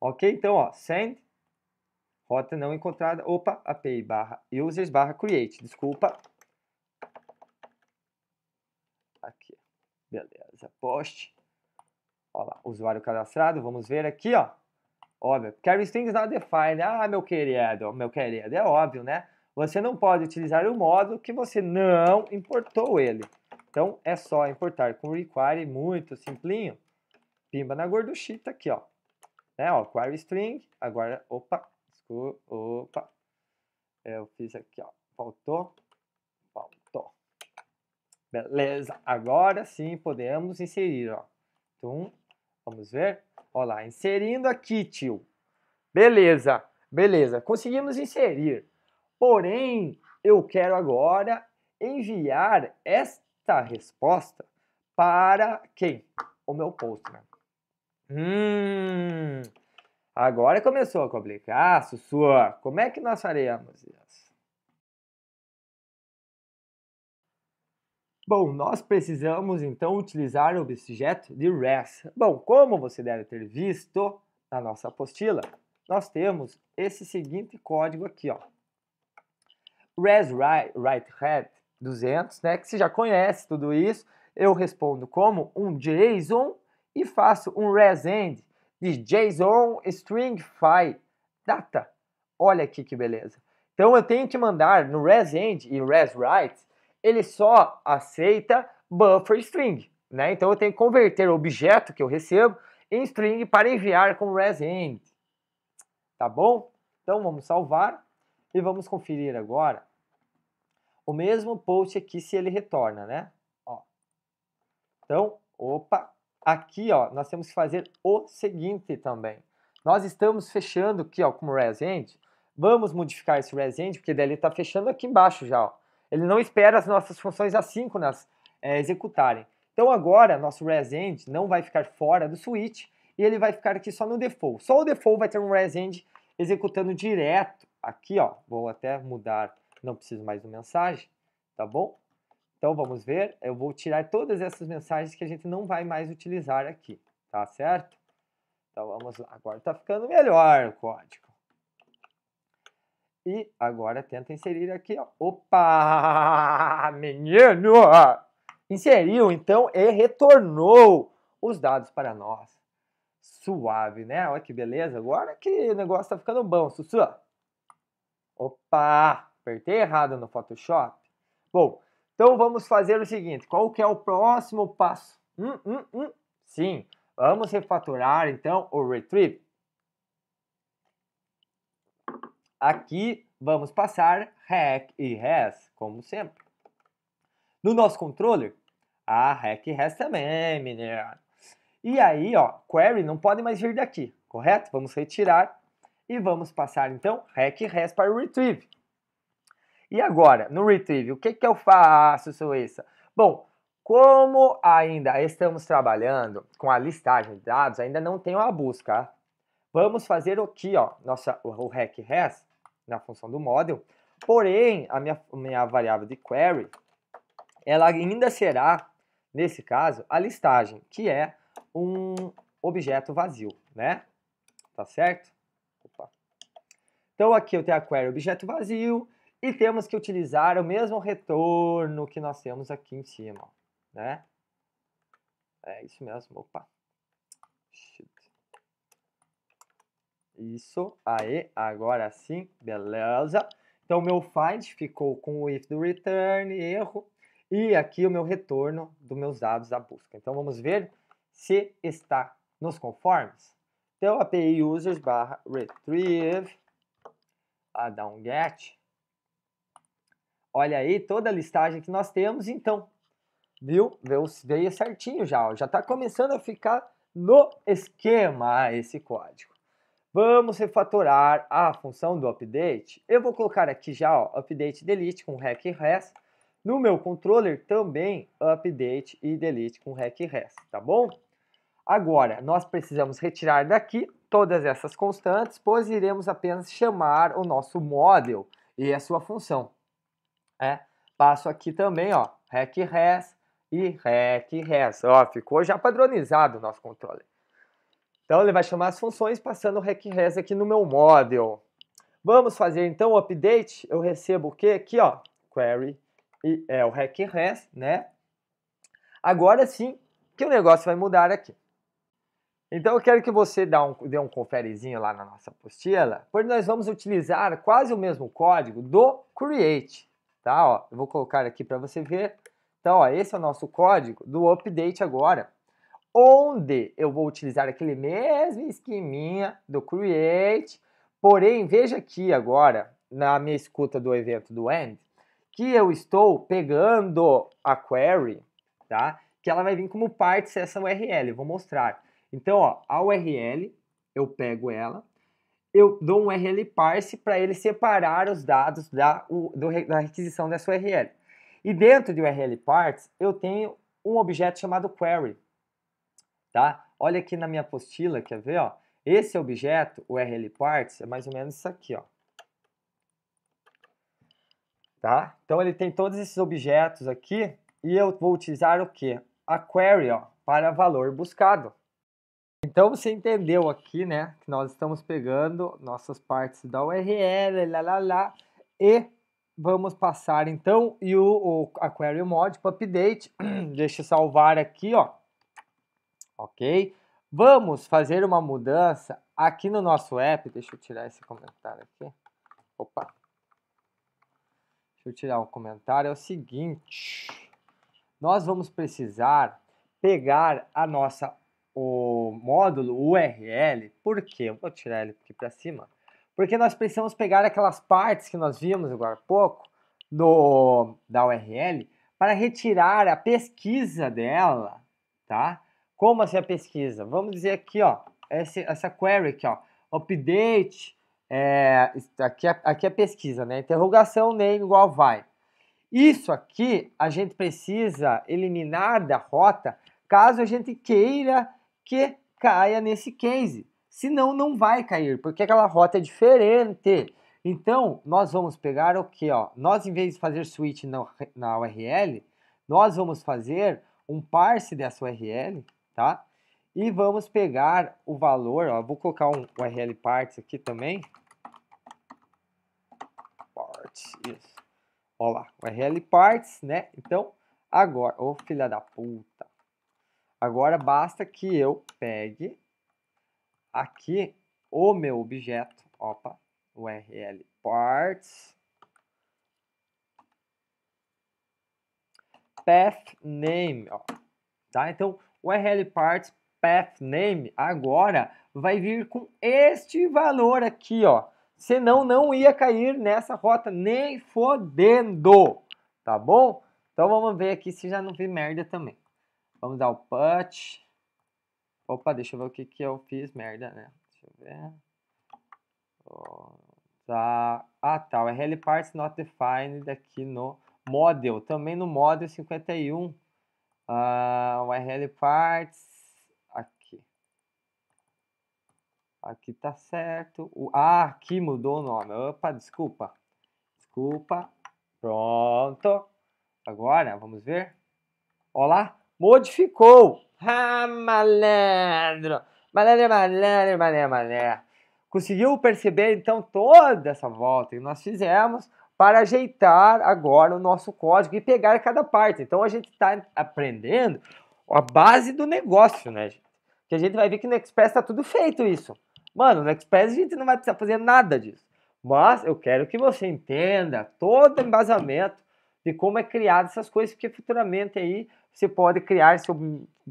Ok? Então, ó, send, rota não encontrada, opa, API barra users barra create, desculpa. Aqui, beleza, post. Olha lá, usuário cadastrado, vamos ver aqui, ó. Óbvio, carry strings not defined. Né? Ah, meu querido, meu querido, é óbvio, né? Você não pode utilizar o módulo que você não importou ele. Então, é só importar com require, muito simplinho. Pimba na gorduchita aqui, ó. Né, ó, query string, agora, opa, desculpa, opa. Eu fiz aqui, ó, faltou, faltou. Beleza, agora sim podemos inserir, ó. Então Vamos ver? Olha lá, inserindo aqui, tio. Beleza, beleza. Conseguimos inserir. Porém, eu quero agora enviar esta resposta para quem? O meu Postman. Hum, agora começou a complicar, Sussua. Como é que nós faremos isso? Bom, nós precisamos então utilizar o objeto de res. Bom, como você deve ter visto na nossa apostila, nós temos esse seguinte código aqui, ó. Res write, write head 200, né, que você já conhece tudo isso. Eu respondo como um JSON e faço um resend de JSON string file data. Olha aqui que beleza. Então eu tenho que mandar no resend e reswrite ele só aceita buffer string. Né? Então eu tenho que converter o objeto que eu recebo em string para enviar com resend. Tá bom? Então vamos salvar e vamos conferir agora o mesmo post aqui se ele retorna, né? Ó. Então, opa, aqui ó, nós temos que fazer o seguinte também. Nós estamos fechando aqui ó, com o resend. Vamos modificar esse resend, porque daí ele está fechando aqui embaixo já. Ó. Ele não espera as nossas funções assíncronas é, executarem. Então agora nosso resend não vai ficar fora do switch e ele vai ficar aqui só no default. Só o default vai ter um resend executando direto aqui, ó. Vou até mudar, não preciso mais do mensagem, tá bom? Então vamos ver, eu vou tirar todas essas mensagens que a gente não vai mais utilizar aqui, tá certo? Então vamos lá, agora está ficando melhor o código. E agora tenta inserir aqui, ó. Opa! Menino! Inseriu, então, e retornou os dados para nós. Suave, né? Olha que beleza. Agora que o negócio tá ficando bom, Sussu. Opa! Apertei errado no Photoshop. Bom, então vamos fazer o seguinte. Qual que é o próximo passo? Hum, hum, hum. Sim, vamos refaturar, então, o Retrieve. Aqui vamos passar REC e RES, como sempre. No nosso controller, a REC e RES também, menino. E aí, ó, query não pode mais vir daqui, correto? Vamos retirar e vamos passar, então, REC e RES para o retrieve. E agora, no retrieve, o que, que eu faço, Suíça? Bom, como ainda estamos trabalhando com a listagem de dados, ainda não tenho a busca. Vamos fazer aqui, ó, nossa, o REC RES na função do model. Porém, a minha, minha variável de query, ela ainda será, nesse caso, a listagem, que é um objeto vazio, né? Tá certo? Opa. Então aqui eu tenho a query objeto vazio e temos que utilizar o mesmo retorno que nós temos aqui em cima, né? É isso mesmo, opa. Isso, aí, agora sim, beleza. Então, meu find ficou com o if do return, erro, e aqui o meu retorno dos meus dados da busca. Então, vamos ver se está nos conformes. Então, API users barra retrieve, a ah, dar get. Olha aí toda a listagem que nós temos, então. Viu? Veio certinho já, ó. já está começando a ficar no esquema esse código. Vamos refatorar a função do update. Eu vou colocar aqui já ó, update delete com rec res. No meu controller também update e delete com rec res, tá bom? Agora, nós precisamos retirar daqui todas essas constantes, pois iremos apenas chamar o nosso model e a sua função. É, passo aqui também, ó, rec res e rec res. Ó, ficou já padronizado o nosso controller. Então ele vai chamar as funções passando o rec-res aqui no meu model. Vamos fazer então o update. Eu recebo o quê? Aqui, ó, query e é o rec-res, né? Agora sim que o negócio vai mudar aqui. Então eu quero que você dê um, dê um conferezinho lá na nossa apostila, pois nós vamos utilizar quase o mesmo código do create, tá? Ó, eu vou colocar aqui para você ver. Então, ó, esse é o nosso código do update agora onde eu vou utilizar aquele mesmo esqueminha do Create, porém, veja aqui agora, na minha escuta do evento do End, que eu estou pegando a query, tá? Que ela vai vir como parte dessa URL, vou mostrar. Então, ó, a URL, eu pego ela, eu dou um URL parse para ele separar os dados da, o, do, da requisição dessa URL. E dentro de URL parts, eu tenho um objeto chamado query, tá? Olha aqui na minha apostila, quer ver, ó? Esse objeto, o RL parts, é mais ou menos isso aqui, ó. Tá? Então ele tem todos esses objetos aqui e eu vou utilizar o quê? A query, ó, para valor buscado. Então você entendeu aqui, né, que nós estamos pegando nossas partes da URL, lá, lá, lá, e vamos passar então e o, o a query mod para update. Deixa eu salvar aqui, ó ok? Vamos fazer uma mudança aqui no nosso app. Deixa eu tirar esse comentário aqui. Opa! Deixa eu tirar um comentário. É o seguinte: nós vamos precisar pegar a nossa o módulo URL. Por quê? Eu vou tirar ele aqui para cima. Porque nós precisamos pegar aquelas partes que nós vimos agora há pouco do, da URL para retirar a pesquisa dela, tá? Como assim a pesquisa? Vamos dizer aqui, ó, essa, essa query aqui, ó, update, é, aqui, é, aqui é pesquisa, né? Interrogação name igual vai. Isso aqui a gente precisa eliminar da rota caso a gente queira que caia nesse case. Senão não vai cair, porque aquela rota é diferente. Então, nós vamos pegar o que? Ó? Nós, em vez de fazer switch na, na URL, nós vamos fazer um parse dessa URL tá? E vamos pegar o valor, ó, vou colocar um URL parts aqui também. Parts, isso. Ó lá, URL parts, né? Então, agora, ô filha da puta. Agora basta que eu pegue aqui o meu objeto, opa, URL parts, path name, ó, tá? Então, o URL Parts Path Name agora vai vir com este valor aqui, ó. Senão não ia cair nessa rota nem fodendo, tá bom? Então vamos ver aqui se já não vi merda também. Vamos dar o put. Opa, deixa eu ver o que que eu fiz merda, né? Deixa eu ver. tá. Ah, tá. O Parts Not Defined aqui no Model. Também no Model 51 Uh, ah, URL parts, aqui. Aqui tá certo. O, ah, aqui mudou o nome. Opa, desculpa. Desculpa. Pronto. Agora, vamos ver. Olá, modificou. Ah, malandro. Malandro, malandro, malandro, malandro. Conseguiu perceber, então, toda essa volta que nós fizemos para ajeitar agora o nosso código e pegar cada parte. Então a gente está aprendendo a base do negócio, né? Que a gente vai ver que no Express está tudo feito isso. Mano, no Express a gente não vai precisar fazer nada disso. Mas eu quero que você entenda todo o embasamento de como é criado essas coisas, porque futuramente aí você pode criar seu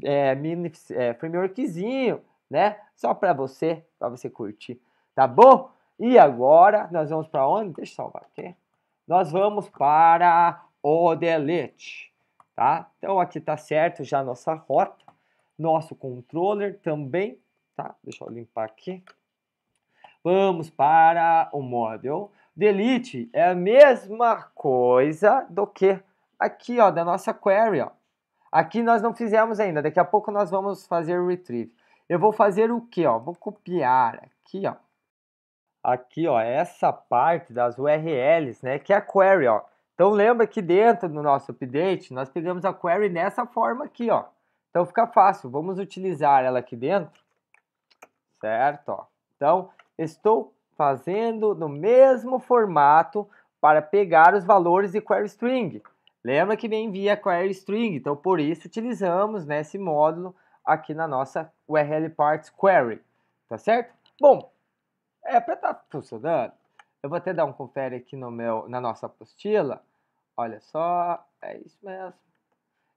é, mini é, frameworkzinho, né? Só para você, para você curtir, tá bom? E agora nós vamos para onde? Deixa eu salvar aqui nós vamos para o delete, tá? Então aqui tá certo já a nossa rota, nosso controller também, tá? Deixa eu limpar aqui. Vamos para o model. Delete é a mesma coisa do que aqui, ó, da nossa query, ó. Aqui nós não fizemos ainda, daqui a pouco nós vamos fazer o retrieve. Eu vou fazer o que, ó? Vou copiar aqui, ó aqui, ó, essa parte das URLs, né, que é a query, ó. Então lembra que dentro do nosso update, nós pegamos a query nessa forma aqui, ó. Então fica fácil, vamos utilizar ela aqui dentro, certo? Ó. Então, estou fazendo no mesmo formato para pegar os valores de query string. Lembra que vem via query string, então por isso utilizamos né, módulo aqui na nossa URL parts query, tá certo? Bom, é, para estar tá funcionando, eu vou até dar um confere aqui no meu, na nossa apostila. Olha só, é isso mesmo.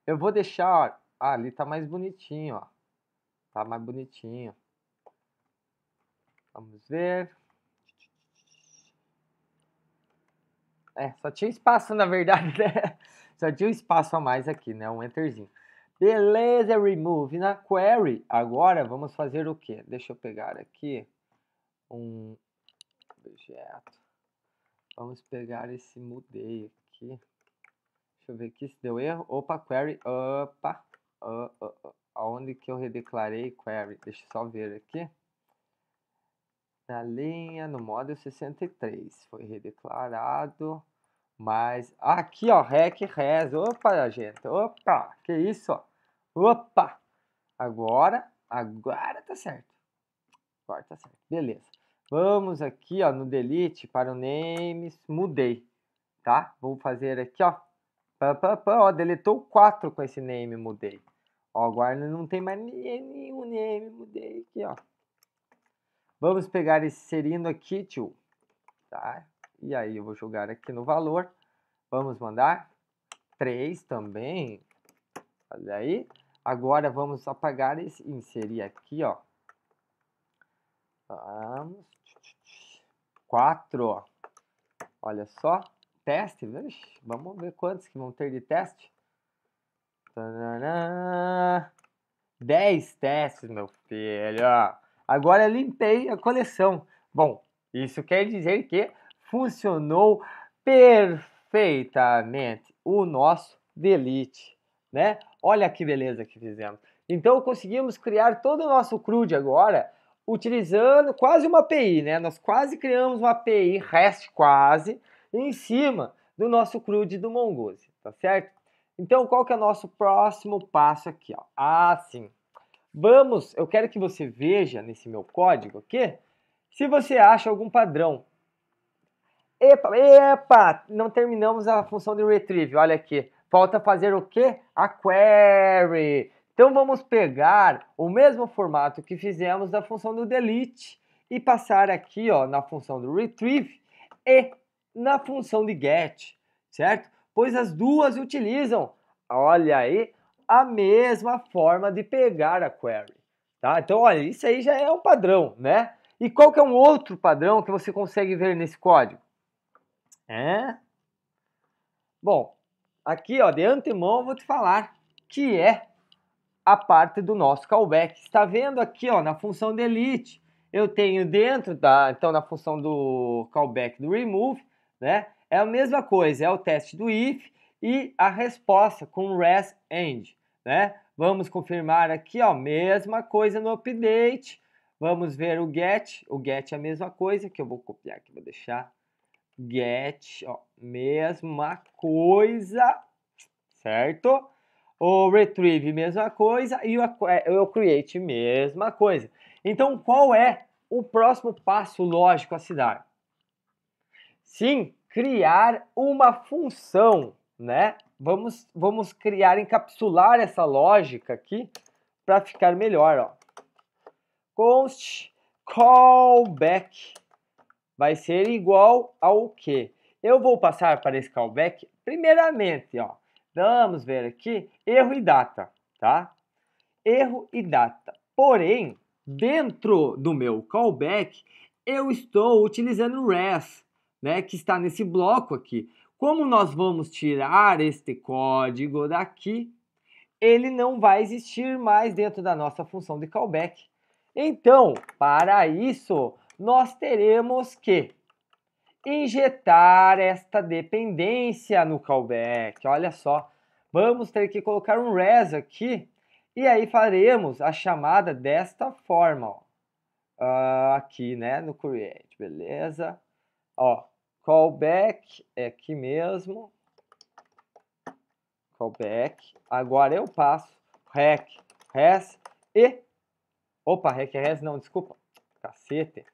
Eu vou deixar, ó, ali tá mais bonitinho, ó. Tá mais bonitinho. Vamos ver. É, só tinha espaço na verdade, né? Só tinha um espaço a mais aqui, né? Um enterzinho. Beleza, remove na query. Agora vamos fazer o quê? Deixa eu pegar aqui um objeto. Vamos pegar esse mudei aqui. Deixa eu ver aqui se deu erro. Opa, query. Opa. Uh, uh, uh. Onde que eu redeclarei query? Deixa eu só ver aqui. Na linha, no módulo 63. Foi redeclarado. Mas aqui, ó, rec res. Opa, gente. Opa, que isso, ó. Opa. Agora, agora tá certo. Agora tá certo. Beleza. Vamos aqui, ó, no delete para o names, mudei, tá? Vou fazer aqui, ó, pá, pá, pá, ó, deletou 4 com esse name, mudei. Ó, agora não tem mais nenhum name, mudei aqui, ó. Vamos pegar esse inserindo aqui, tio, tá? E aí eu vou jogar aqui no valor. Vamos mandar 3 também. Olha aí. Agora vamos apagar e inserir aqui, ó. Vamos, 4, ó. Olha só, teste, vamos ver quantos que vão ter de teste. Tadana. 10 testes, meu filho. Agora limpei a coleção. Bom, isso quer dizer que funcionou perfeitamente o nosso delete, né? Olha que beleza que fizemos. Então conseguimos criar todo o nosso CRUD agora utilizando quase uma API, né? Nós quase criamos uma API REST quase em cima do nosso CRUD do Mongoose, tá certo? Então, qual que é o nosso próximo passo aqui, ó? Ah, sim. Vamos, eu quero que você veja nesse meu código aqui, se você acha algum padrão. Epa, epa, não terminamos a função de retrieve, olha aqui. Falta fazer o quê? A query. Então vamos pegar o mesmo formato que fizemos da função do delete e passar aqui ó, na função do retrieve e na função de get, certo? Pois as duas utilizam, olha aí, a mesma forma de pegar a query, tá? Então, olha, isso aí já é um padrão, né? E qual que é um outro padrão que você consegue ver nesse código? É? Bom, aqui ó, de antemão eu vou te falar que é a parte do nosso callback. Está vendo aqui, ó, na função delete, eu tenho dentro da, então na função do callback do remove, né? É a mesma coisa, é o teste do if e a resposta com res end, né? Vamos confirmar aqui, ó, mesma coisa no update. Vamos ver o get, o get é a mesma coisa que eu vou copiar aqui, vou deixar get, ó, mesma coisa, certo? O retrieve, mesma coisa. E o é, create, mesma coisa. Então, qual é o próximo passo lógico a se dar? Sim, criar uma função, né? Vamos, vamos criar, encapsular essa lógica aqui para ficar melhor, ó. Const callback vai ser igual ao quê? Eu vou passar para esse callback primeiramente, ó, Vamos ver aqui, erro e data, tá? Erro e data. Porém, dentro do meu callback, eu estou utilizando o res, né, que está nesse bloco aqui. Como nós vamos tirar este código daqui, ele não vai existir mais dentro da nossa função de callback. Então, para isso, nós teremos que injetar esta dependência no callback. Olha só, vamos ter que colocar um res aqui e aí faremos a chamada desta forma, ó. Uh, aqui, né, no create, beleza? Ó, callback é aqui mesmo, callback. Agora eu passo rec, res e... Opa, rec, res não, desculpa. Cacete.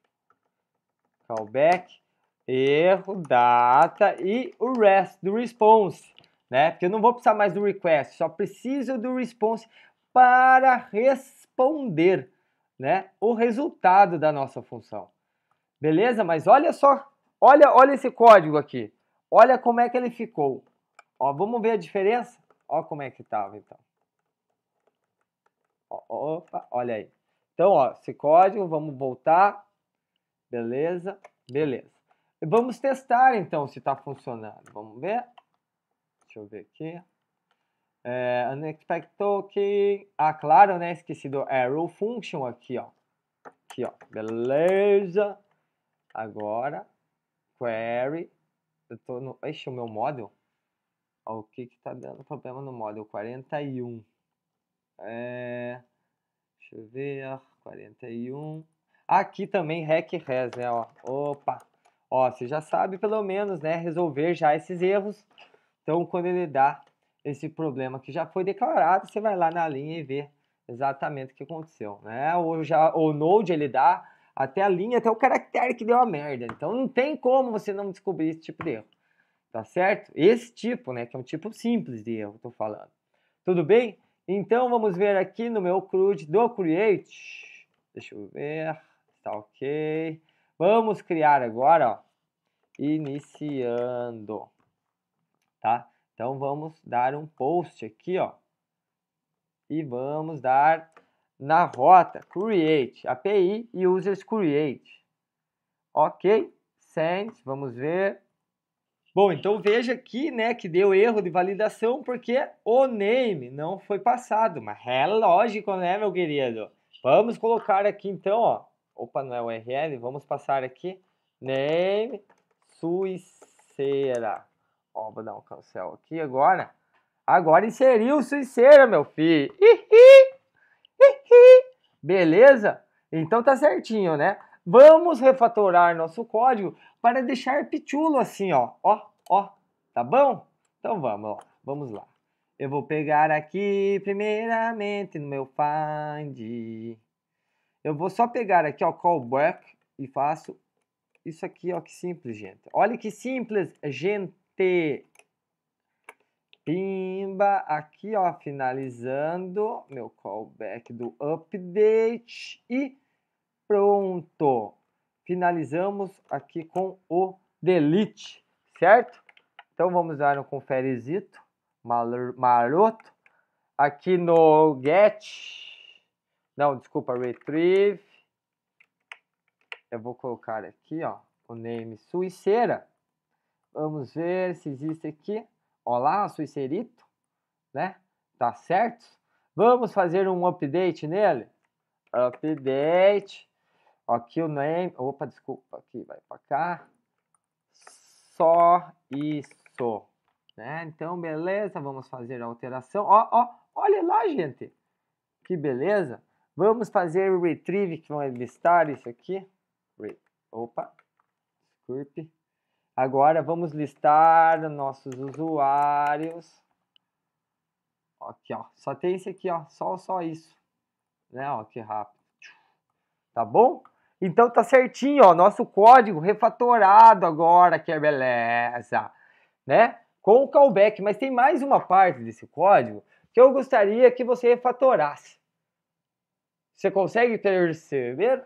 Callback erro, data e o rest do response, né? Porque eu não vou precisar mais do request, só preciso do response para responder, né? O resultado da nossa função. Beleza? Mas olha só, olha, olha esse código aqui. Olha como é que ele ficou. Ó, vamos ver a diferença? Ó como é que tava então. Ó, opa, olha aí. Então, ó, esse código, vamos voltar. Beleza? Beleza. Vamos testar então se está funcionando. Vamos ver. Deixa eu ver aqui. É, unexpected token. Ah, claro, né? Esqueci do arrow function aqui, ó. Aqui, ó. Beleza. Agora, query. Eu tô no... Ixi, o meu model. Ó, o que que tá dando problema no model? 41. É... Deixa eu ver, 41. Aqui também hack res, né, ó. Opa. Ó, você já sabe pelo menos, né, resolver já esses erros. Então, quando ele dá esse problema que já foi declarado, você vai lá na linha e vê exatamente o que aconteceu, né? Ou já o Node ele dá até a linha, até o caractere que deu a merda. Então, não tem como você não descobrir esse tipo de erro. Tá certo? Esse tipo, né, que é um tipo simples de erro, tô falando. Tudo bem? Então, vamos ver aqui no meu CRUD do Create. Deixa eu ver. Tá OK. Vamos criar agora, ó, iniciando, tá? Então vamos dar um post aqui, ó, e vamos dar na rota create API e users create. Ok, send, vamos ver. Bom, então veja aqui, né, que deu erro de validação porque o name não foi passado, mas é lógico, né, meu querido? Vamos colocar aqui então, ó, opa, não é URL, vamos passar aqui, name suiceira. Ó, vou dar um cancel aqui agora. Agora inseriu suiceira, meu filho. Beleza? Então tá certinho, né? Vamos refatorar nosso código para deixar pitulo assim, ó. Ó, ó. Tá bom? Então vamos, ó. Vamos lá. Eu vou pegar aqui primeiramente no meu find. Eu vou só pegar aqui, o callback e faço isso aqui, ó, que simples, gente. Olha que simples, gente. Pimba, aqui, ó, finalizando meu callback do update e pronto. Finalizamos aqui com o delete, certo? Então vamos dar um conferezito maroto aqui no get não, desculpa, retrieve. Eu vou colocar aqui, ó, o name suiceira. Vamos ver se existe aqui. Olá, suicerito, né? Tá certo? Vamos fazer um update nele. Update. Aqui o name. Opa, desculpa. Aqui vai para cá. Só isso. Né? Então, beleza. Vamos fazer a alteração. Ó, ó. Olha lá, gente. Que beleza. Vamos fazer o retrieve, que vão listar isso aqui. Re Opa, desculpe. Agora vamos listar nossos usuários. Aqui, ó. Só tem esse aqui, ó. Só, só isso. Né, ó, que rápido. Tá bom? Então tá certinho, ó. Nosso código refatorado agora, que é beleza. Né? Com o callback. Mas tem mais uma parte desse código que eu gostaria que você refatorasse. Você consegue perceber?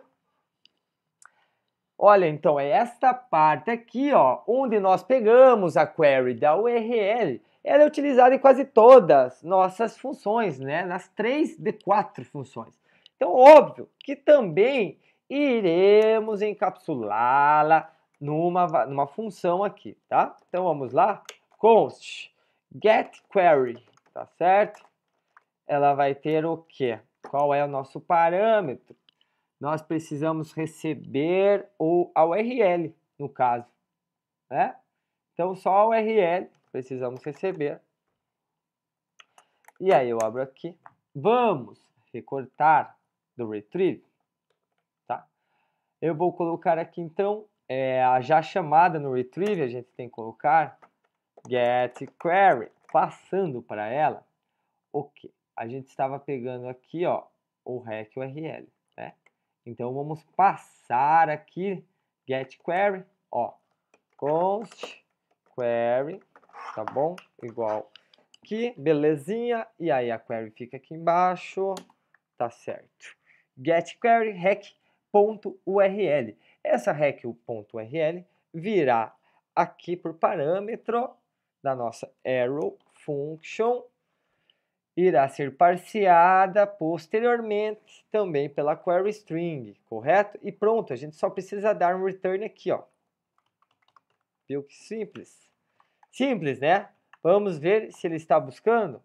Olha, então, é esta parte aqui, ó, onde nós pegamos a query da URL. Ela é utilizada em quase todas nossas funções, né? Nas três de quatro funções. Então, óbvio que também iremos encapsulá-la numa, numa função aqui, tá? Então, vamos lá. Const getQuery, tá certo? Ela vai ter o quê? Qual é o nosso parâmetro? Nós precisamos receber ou a URL, no caso. Né? Então, só a URL precisamos receber. E aí eu abro aqui. Vamos recortar do retrieve. Tá? Eu vou colocar aqui, então, é, a já chamada no retrieve, a gente tem que colocar get query, passando para ela o okay. que? a gente estava pegando aqui, ó, o REC URL, né? Então vamos passar aqui get query, ó, const query, tá bom? Igual aqui, belezinha, e aí a query fica aqui embaixo, tá certo. Get query rec.url. Essa rec.url virá aqui por parâmetro da nossa arrow function irá ser parseada posteriormente também pela query string, correto? E pronto, a gente só precisa dar um return aqui, ó. Viu que simples? Simples, né? Vamos ver se ele está buscando.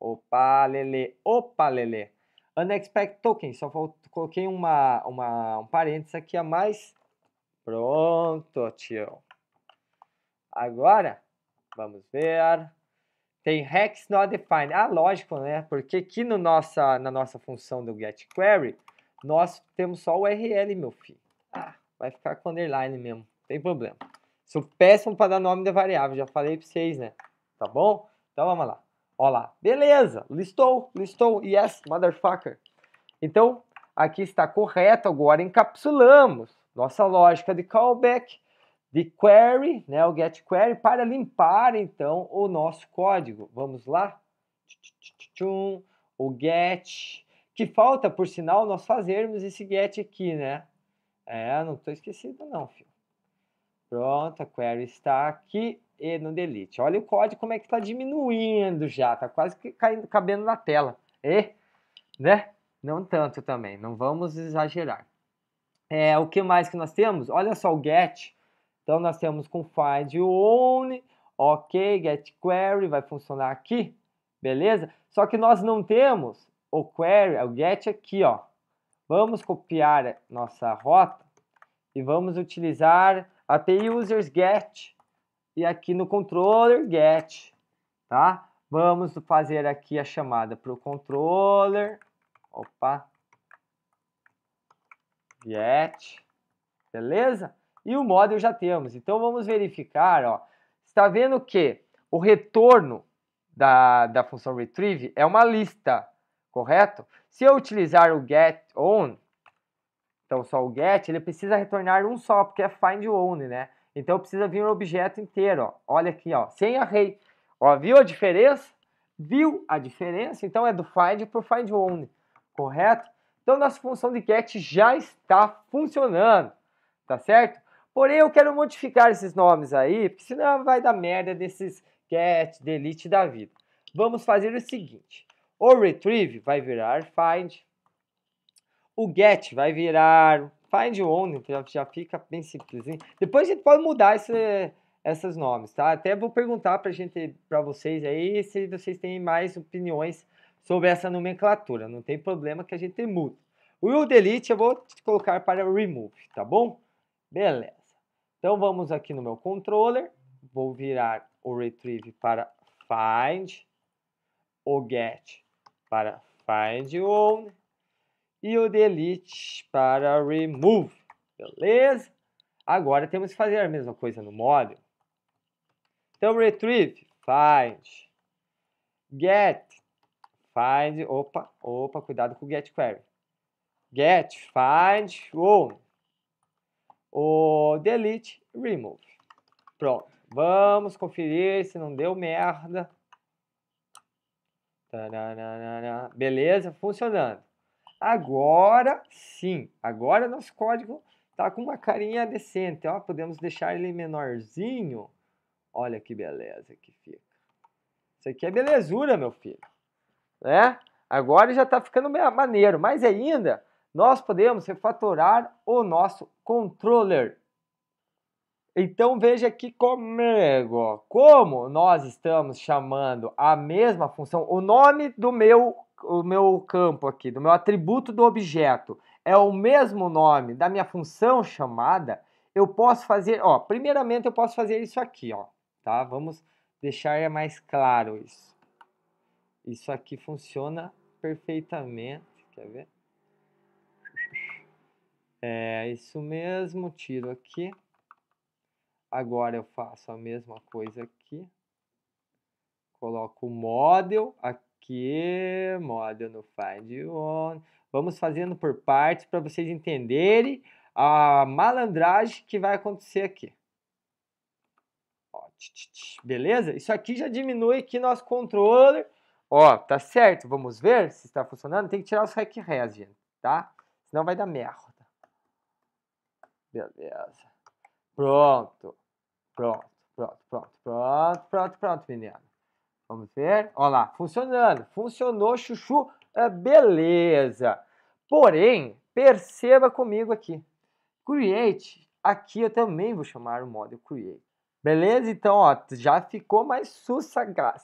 Opa, lele, opa, lele. Unexpected token, só coloquei uma, uma, um parênteses aqui a mais. Pronto, tio. Agora, vamos ver. Tem hex not defined. Ah, lógico, né? Porque aqui no nossa, na nossa função do get query, nós temos só o URL, meu filho. Ah, vai ficar com underline mesmo, tem problema. Sou péssimo para dar nome da variável, já falei para vocês, né? Tá bom? Então vamos lá. olá lá, beleza, listou, listou, yes, motherfucker. Então, aqui está correto, agora encapsulamos nossa lógica de callback de query, né, o get query, para limpar então o nosso código. Vamos lá? O get, que falta, por sinal, nós fazermos esse get aqui, né? É, não estou esquecido não, filho. Pronto, a query está aqui e no delete. Olha o código como é que está diminuindo já, está quase caindo, cabendo na tela. E, né? Não tanto também, não vamos exagerar. É, o que mais que nós temos? Olha só o get. Então, nós temos com find only, ok, get query, vai funcionar aqui, beleza? Só que nós não temos o query, o get aqui, ó. Vamos copiar nossa rota e vamos utilizar API users get e aqui no controller get, tá? Vamos fazer aqui a chamada para o controller, opa, get, beleza? e o model já temos. Então vamos verificar, ó. Está vendo que o retorno da, da função retrieve é uma lista, correto? Se eu utilizar o get on, então só o get, ele precisa retornar um só, porque é find only, né? Então precisa vir um objeto inteiro, ó. Olha aqui, ó, sem array. Ó, viu a diferença? Viu a diferença? Então é do find para o find only, correto? Então nossa função de get já está funcionando, tá certo? Porém, eu quero modificar esses nomes aí, porque senão vai dar merda desses get, delete da vida. Vamos fazer o seguinte. O retrieve vai virar find. O get vai virar find only, já, já fica bem simplesinho. Depois a gente pode mudar esse, esses nomes, tá? Até vou perguntar pra gente, pra vocês aí, se vocês têm mais opiniões sobre essa nomenclatura. Não tem problema que a gente muda. O delete eu vou colocar para remove, tá bom? Beleza. Então vamos aqui no meu controller, vou virar o retrieve para find, o get para find one e o delete para remove. Beleza? Agora temos que fazer a mesma coisa no módulo. Então retrieve, find, get, find, opa, opa, cuidado com o get query. Get, find, one o delete remove. Pronto. Vamos conferir se não deu merda. Beleza, funcionando. Agora sim, agora nosso código tá com uma carinha decente, ó, podemos deixar ele menorzinho. Olha que beleza que fica. Isso aqui é belezura, meu filho. Né? Agora já tá ficando maneiro, mas ainda nós podemos refatorar o nosso controller. Então veja aqui comigo como nós estamos chamando a mesma função, o nome do meu, o meu campo aqui, do meu atributo do objeto é o mesmo nome da minha função chamada. Eu posso fazer, ó, primeiramente eu posso fazer isso aqui, ó, tá? Vamos deixar é mais claro isso. Isso aqui funciona perfeitamente, quer ver? É isso mesmo, tiro aqui. Agora eu faço a mesma coisa aqui. Coloco o model aqui, model no find on. Vamos fazendo por partes para vocês entenderem a malandragem que vai acontecer aqui. Ó, tch, tch, tch, beleza? Isso aqui já diminui aqui nosso controller. Ó, tá certo? Vamos ver se está funcionando. Tem que tirar os hack res, gente, tá? Senão vai dar merda. Beleza. Pronto. Pronto, pronto, pronto, pronto, pronto, pronto, menino. Vamos ver. Olha lá, funcionando. Funcionou, chuchu. É, beleza. Porém, perceba comigo aqui. Create, aqui eu também vou chamar o modo Create. Beleza? Então, ó, já ficou mais sossegado,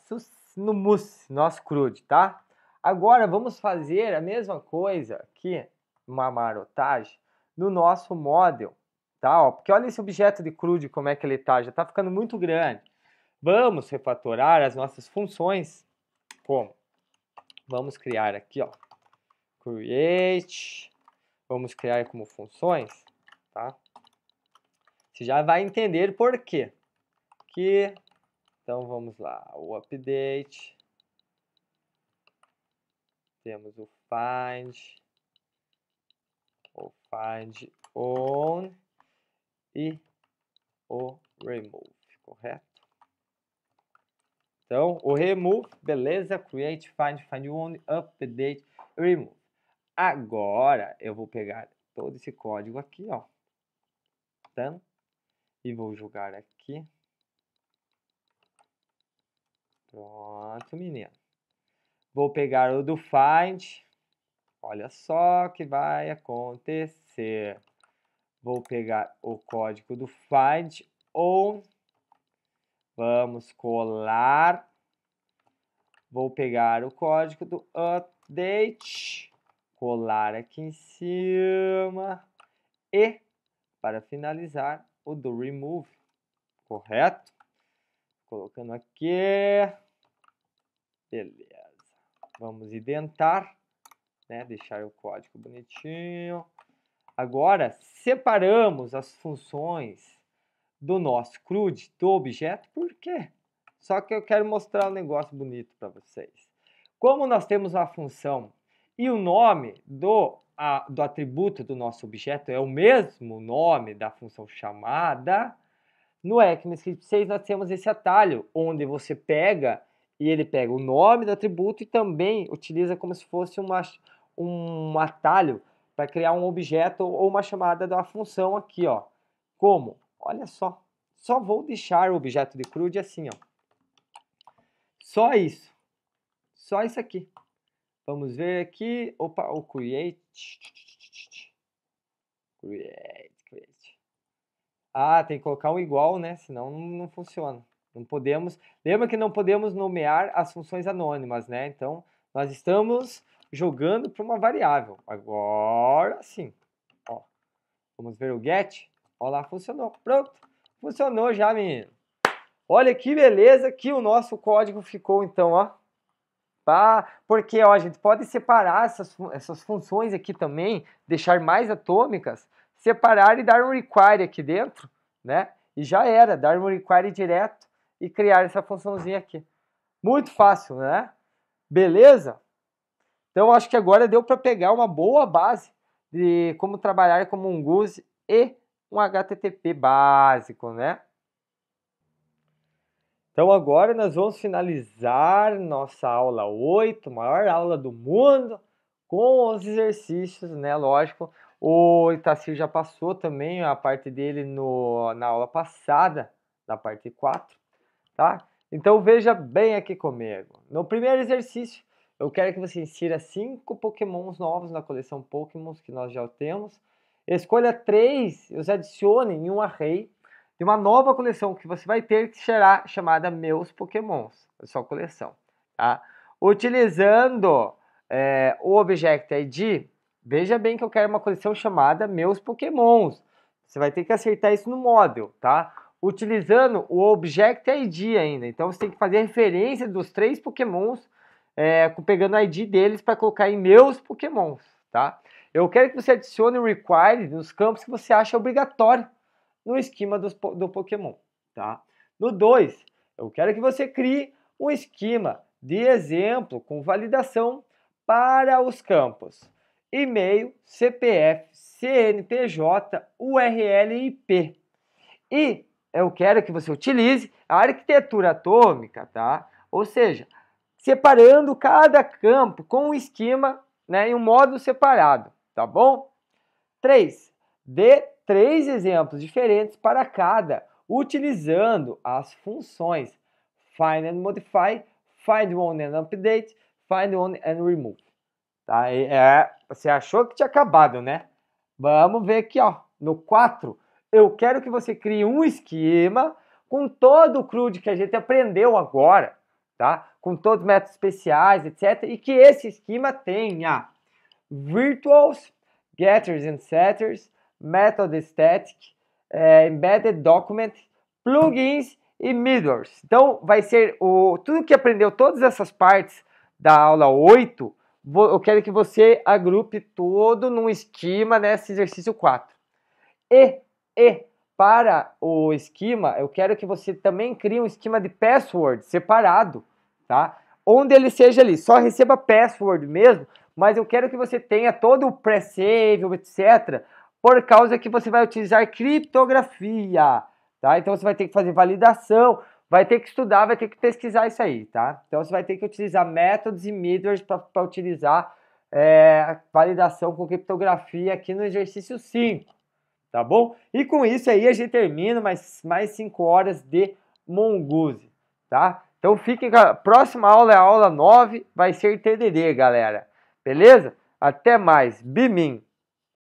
no mousse, nosso crude, tá? Agora, vamos fazer a mesma coisa aqui, uma marotagem, no nosso model Tá? Ó, porque olha esse objeto de crude como é que ele está, já está ficando muito grande. Vamos refatorar as nossas funções. Como? Vamos criar aqui, ó, create, vamos criar como funções, tá? Você já vai entender por quê. Que, então vamos lá, o update, temos o find, o find on, e o remove, correto? Então, o remove, beleza, create, find, find one, update, remove. Agora, eu vou pegar todo esse código aqui, ó, tá e vou jogar aqui. Pronto, menino. Vou pegar o do find. Olha só o que vai acontecer. Vou pegar o código do find ou Vamos colar. Vou pegar o código do update. Colar aqui em cima. E, para finalizar, o do remove. Correto? Colocando aqui. Beleza. Vamos identar. Né? Deixar o código bonitinho. Agora, separamos as funções do nosso CRUD do objeto, por quê? Só que eu quero mostrar um negócio bonito para vocês. Como nós temos uma função e o nome do, a, do atributo do nosso objeto é o mesmo nome da função chamada, no ECMAScript 6 nós temos esse atalho, onde você pega e ele pega o nome do atributo e também utiliza como se fosse uma, um atalho para criar um objeto ou uma chamada da função aqui, ó. Como? Olha só. Só vou deixar o objeto de CRUD assim, ó. Só isso. Só isso aqui. Vamos ver aqui. Opa, o create. Create, create. Ah, tem que colocar um igual, né? Senão não funciona. Não podemos. Lembra que não podemos nomear as funções anônimas, né? Então, nós estamos jogando para uma variável. Agora sim. Ó, vamos ver o get. Olha lá, funcionou. Pronto. Funcionou já, menino. Olha que beleza que o nosso código ficou, então, ó. Tá? Porque, ó, a gente pode separar essas, essas funções aqui também, deixar mais atômicas, separar e dar um require aqui dentro, né? E já era, dar um require direto e criar essa funçãozinha aqui. Muito fácil, né? Beleza? Então acho que agora deu para pegar uma boa base de como trabalhar como um GUSE e um HTTP básico, né? Então agora nós vamos finalizar nossa aula 8, maior aula do mundo, com os exercícios, né? Lógico, o Itacir já passou também a parte dele no, na aula passada, da parte 4, tá? Então veja bem aqui comigo. No primeiro exercício, eu quero que você insira cinco Pokémons novos na coleção Pokémons que nós já temos. Escolha três e os adicione em um array de uma nova coleção que você vai ter, que será chamada Meus Pokémons, a é sua coleção. Tá? Utilizando é, o Object ID, veja bem que eu quero uma coleção chamada Meus Pokémons. Você vai ter que acertar isso no model, tá? Utilizando o Object ID ainda. Então você tem que fazer referência dos três Pokémons é, pegando a ID deles para colocar em meus Pokémons, tá? Eu quero que você adicione o required nos campos que você acha obrigatório no esquema do, do Pokémon, tá? No 2, eu quero que você crie um esquema de exemplo com validação para os campos e-mail, CPF, CNPJ, URL e IP. E eu quero que você utilize a arquitetura atômica, tá? Ou seja, separando cada campo com o esquema né, em um modo separado, tá bom? 3. Dê três exemplos diferentes para cada, utilizando as funções find and modify, find one and update, find one and remove. Tá? É, você achou que tinha acabado, né? Vamos ver aqui, ó, no 4. Eu quero que você crie um esquema com todo o CRUD que a gente aprendeu agora tá? Com todos os métodos especiais, etc. E que esse esquema tenha virtuals, getters and setters, method static, é, embedded document, plugins e middlers. Então, vai ser o tudo que aprendeu todas essas partes da aula 8, vou, eu quero que você agrupe todo num esquema nesse exercício 4. E, e para o esquema, eu quero que você também crie um esquema de password separado tá? Onde ele seja ali, só receba password mesmo, mas eu quero que você tenha todo o pre-save, etc, por causa que você vai utilizar criptografia, tá? Então você vai ter que fazer validação, vai ter que estudar, vai ter que pesquisar isso aí, tá? Então você vai ter que utilizar métodos e middlewares para utilizar é, validação com criptografia aqui no exercício 5, tá bom? E com isso aí a gente termina mais, mais 5 horas de Mongoose, tá? Então fiquem com a próxima aula, é a aula 9, vai ser TDD, galera. Beleza? Até mais. Bimim.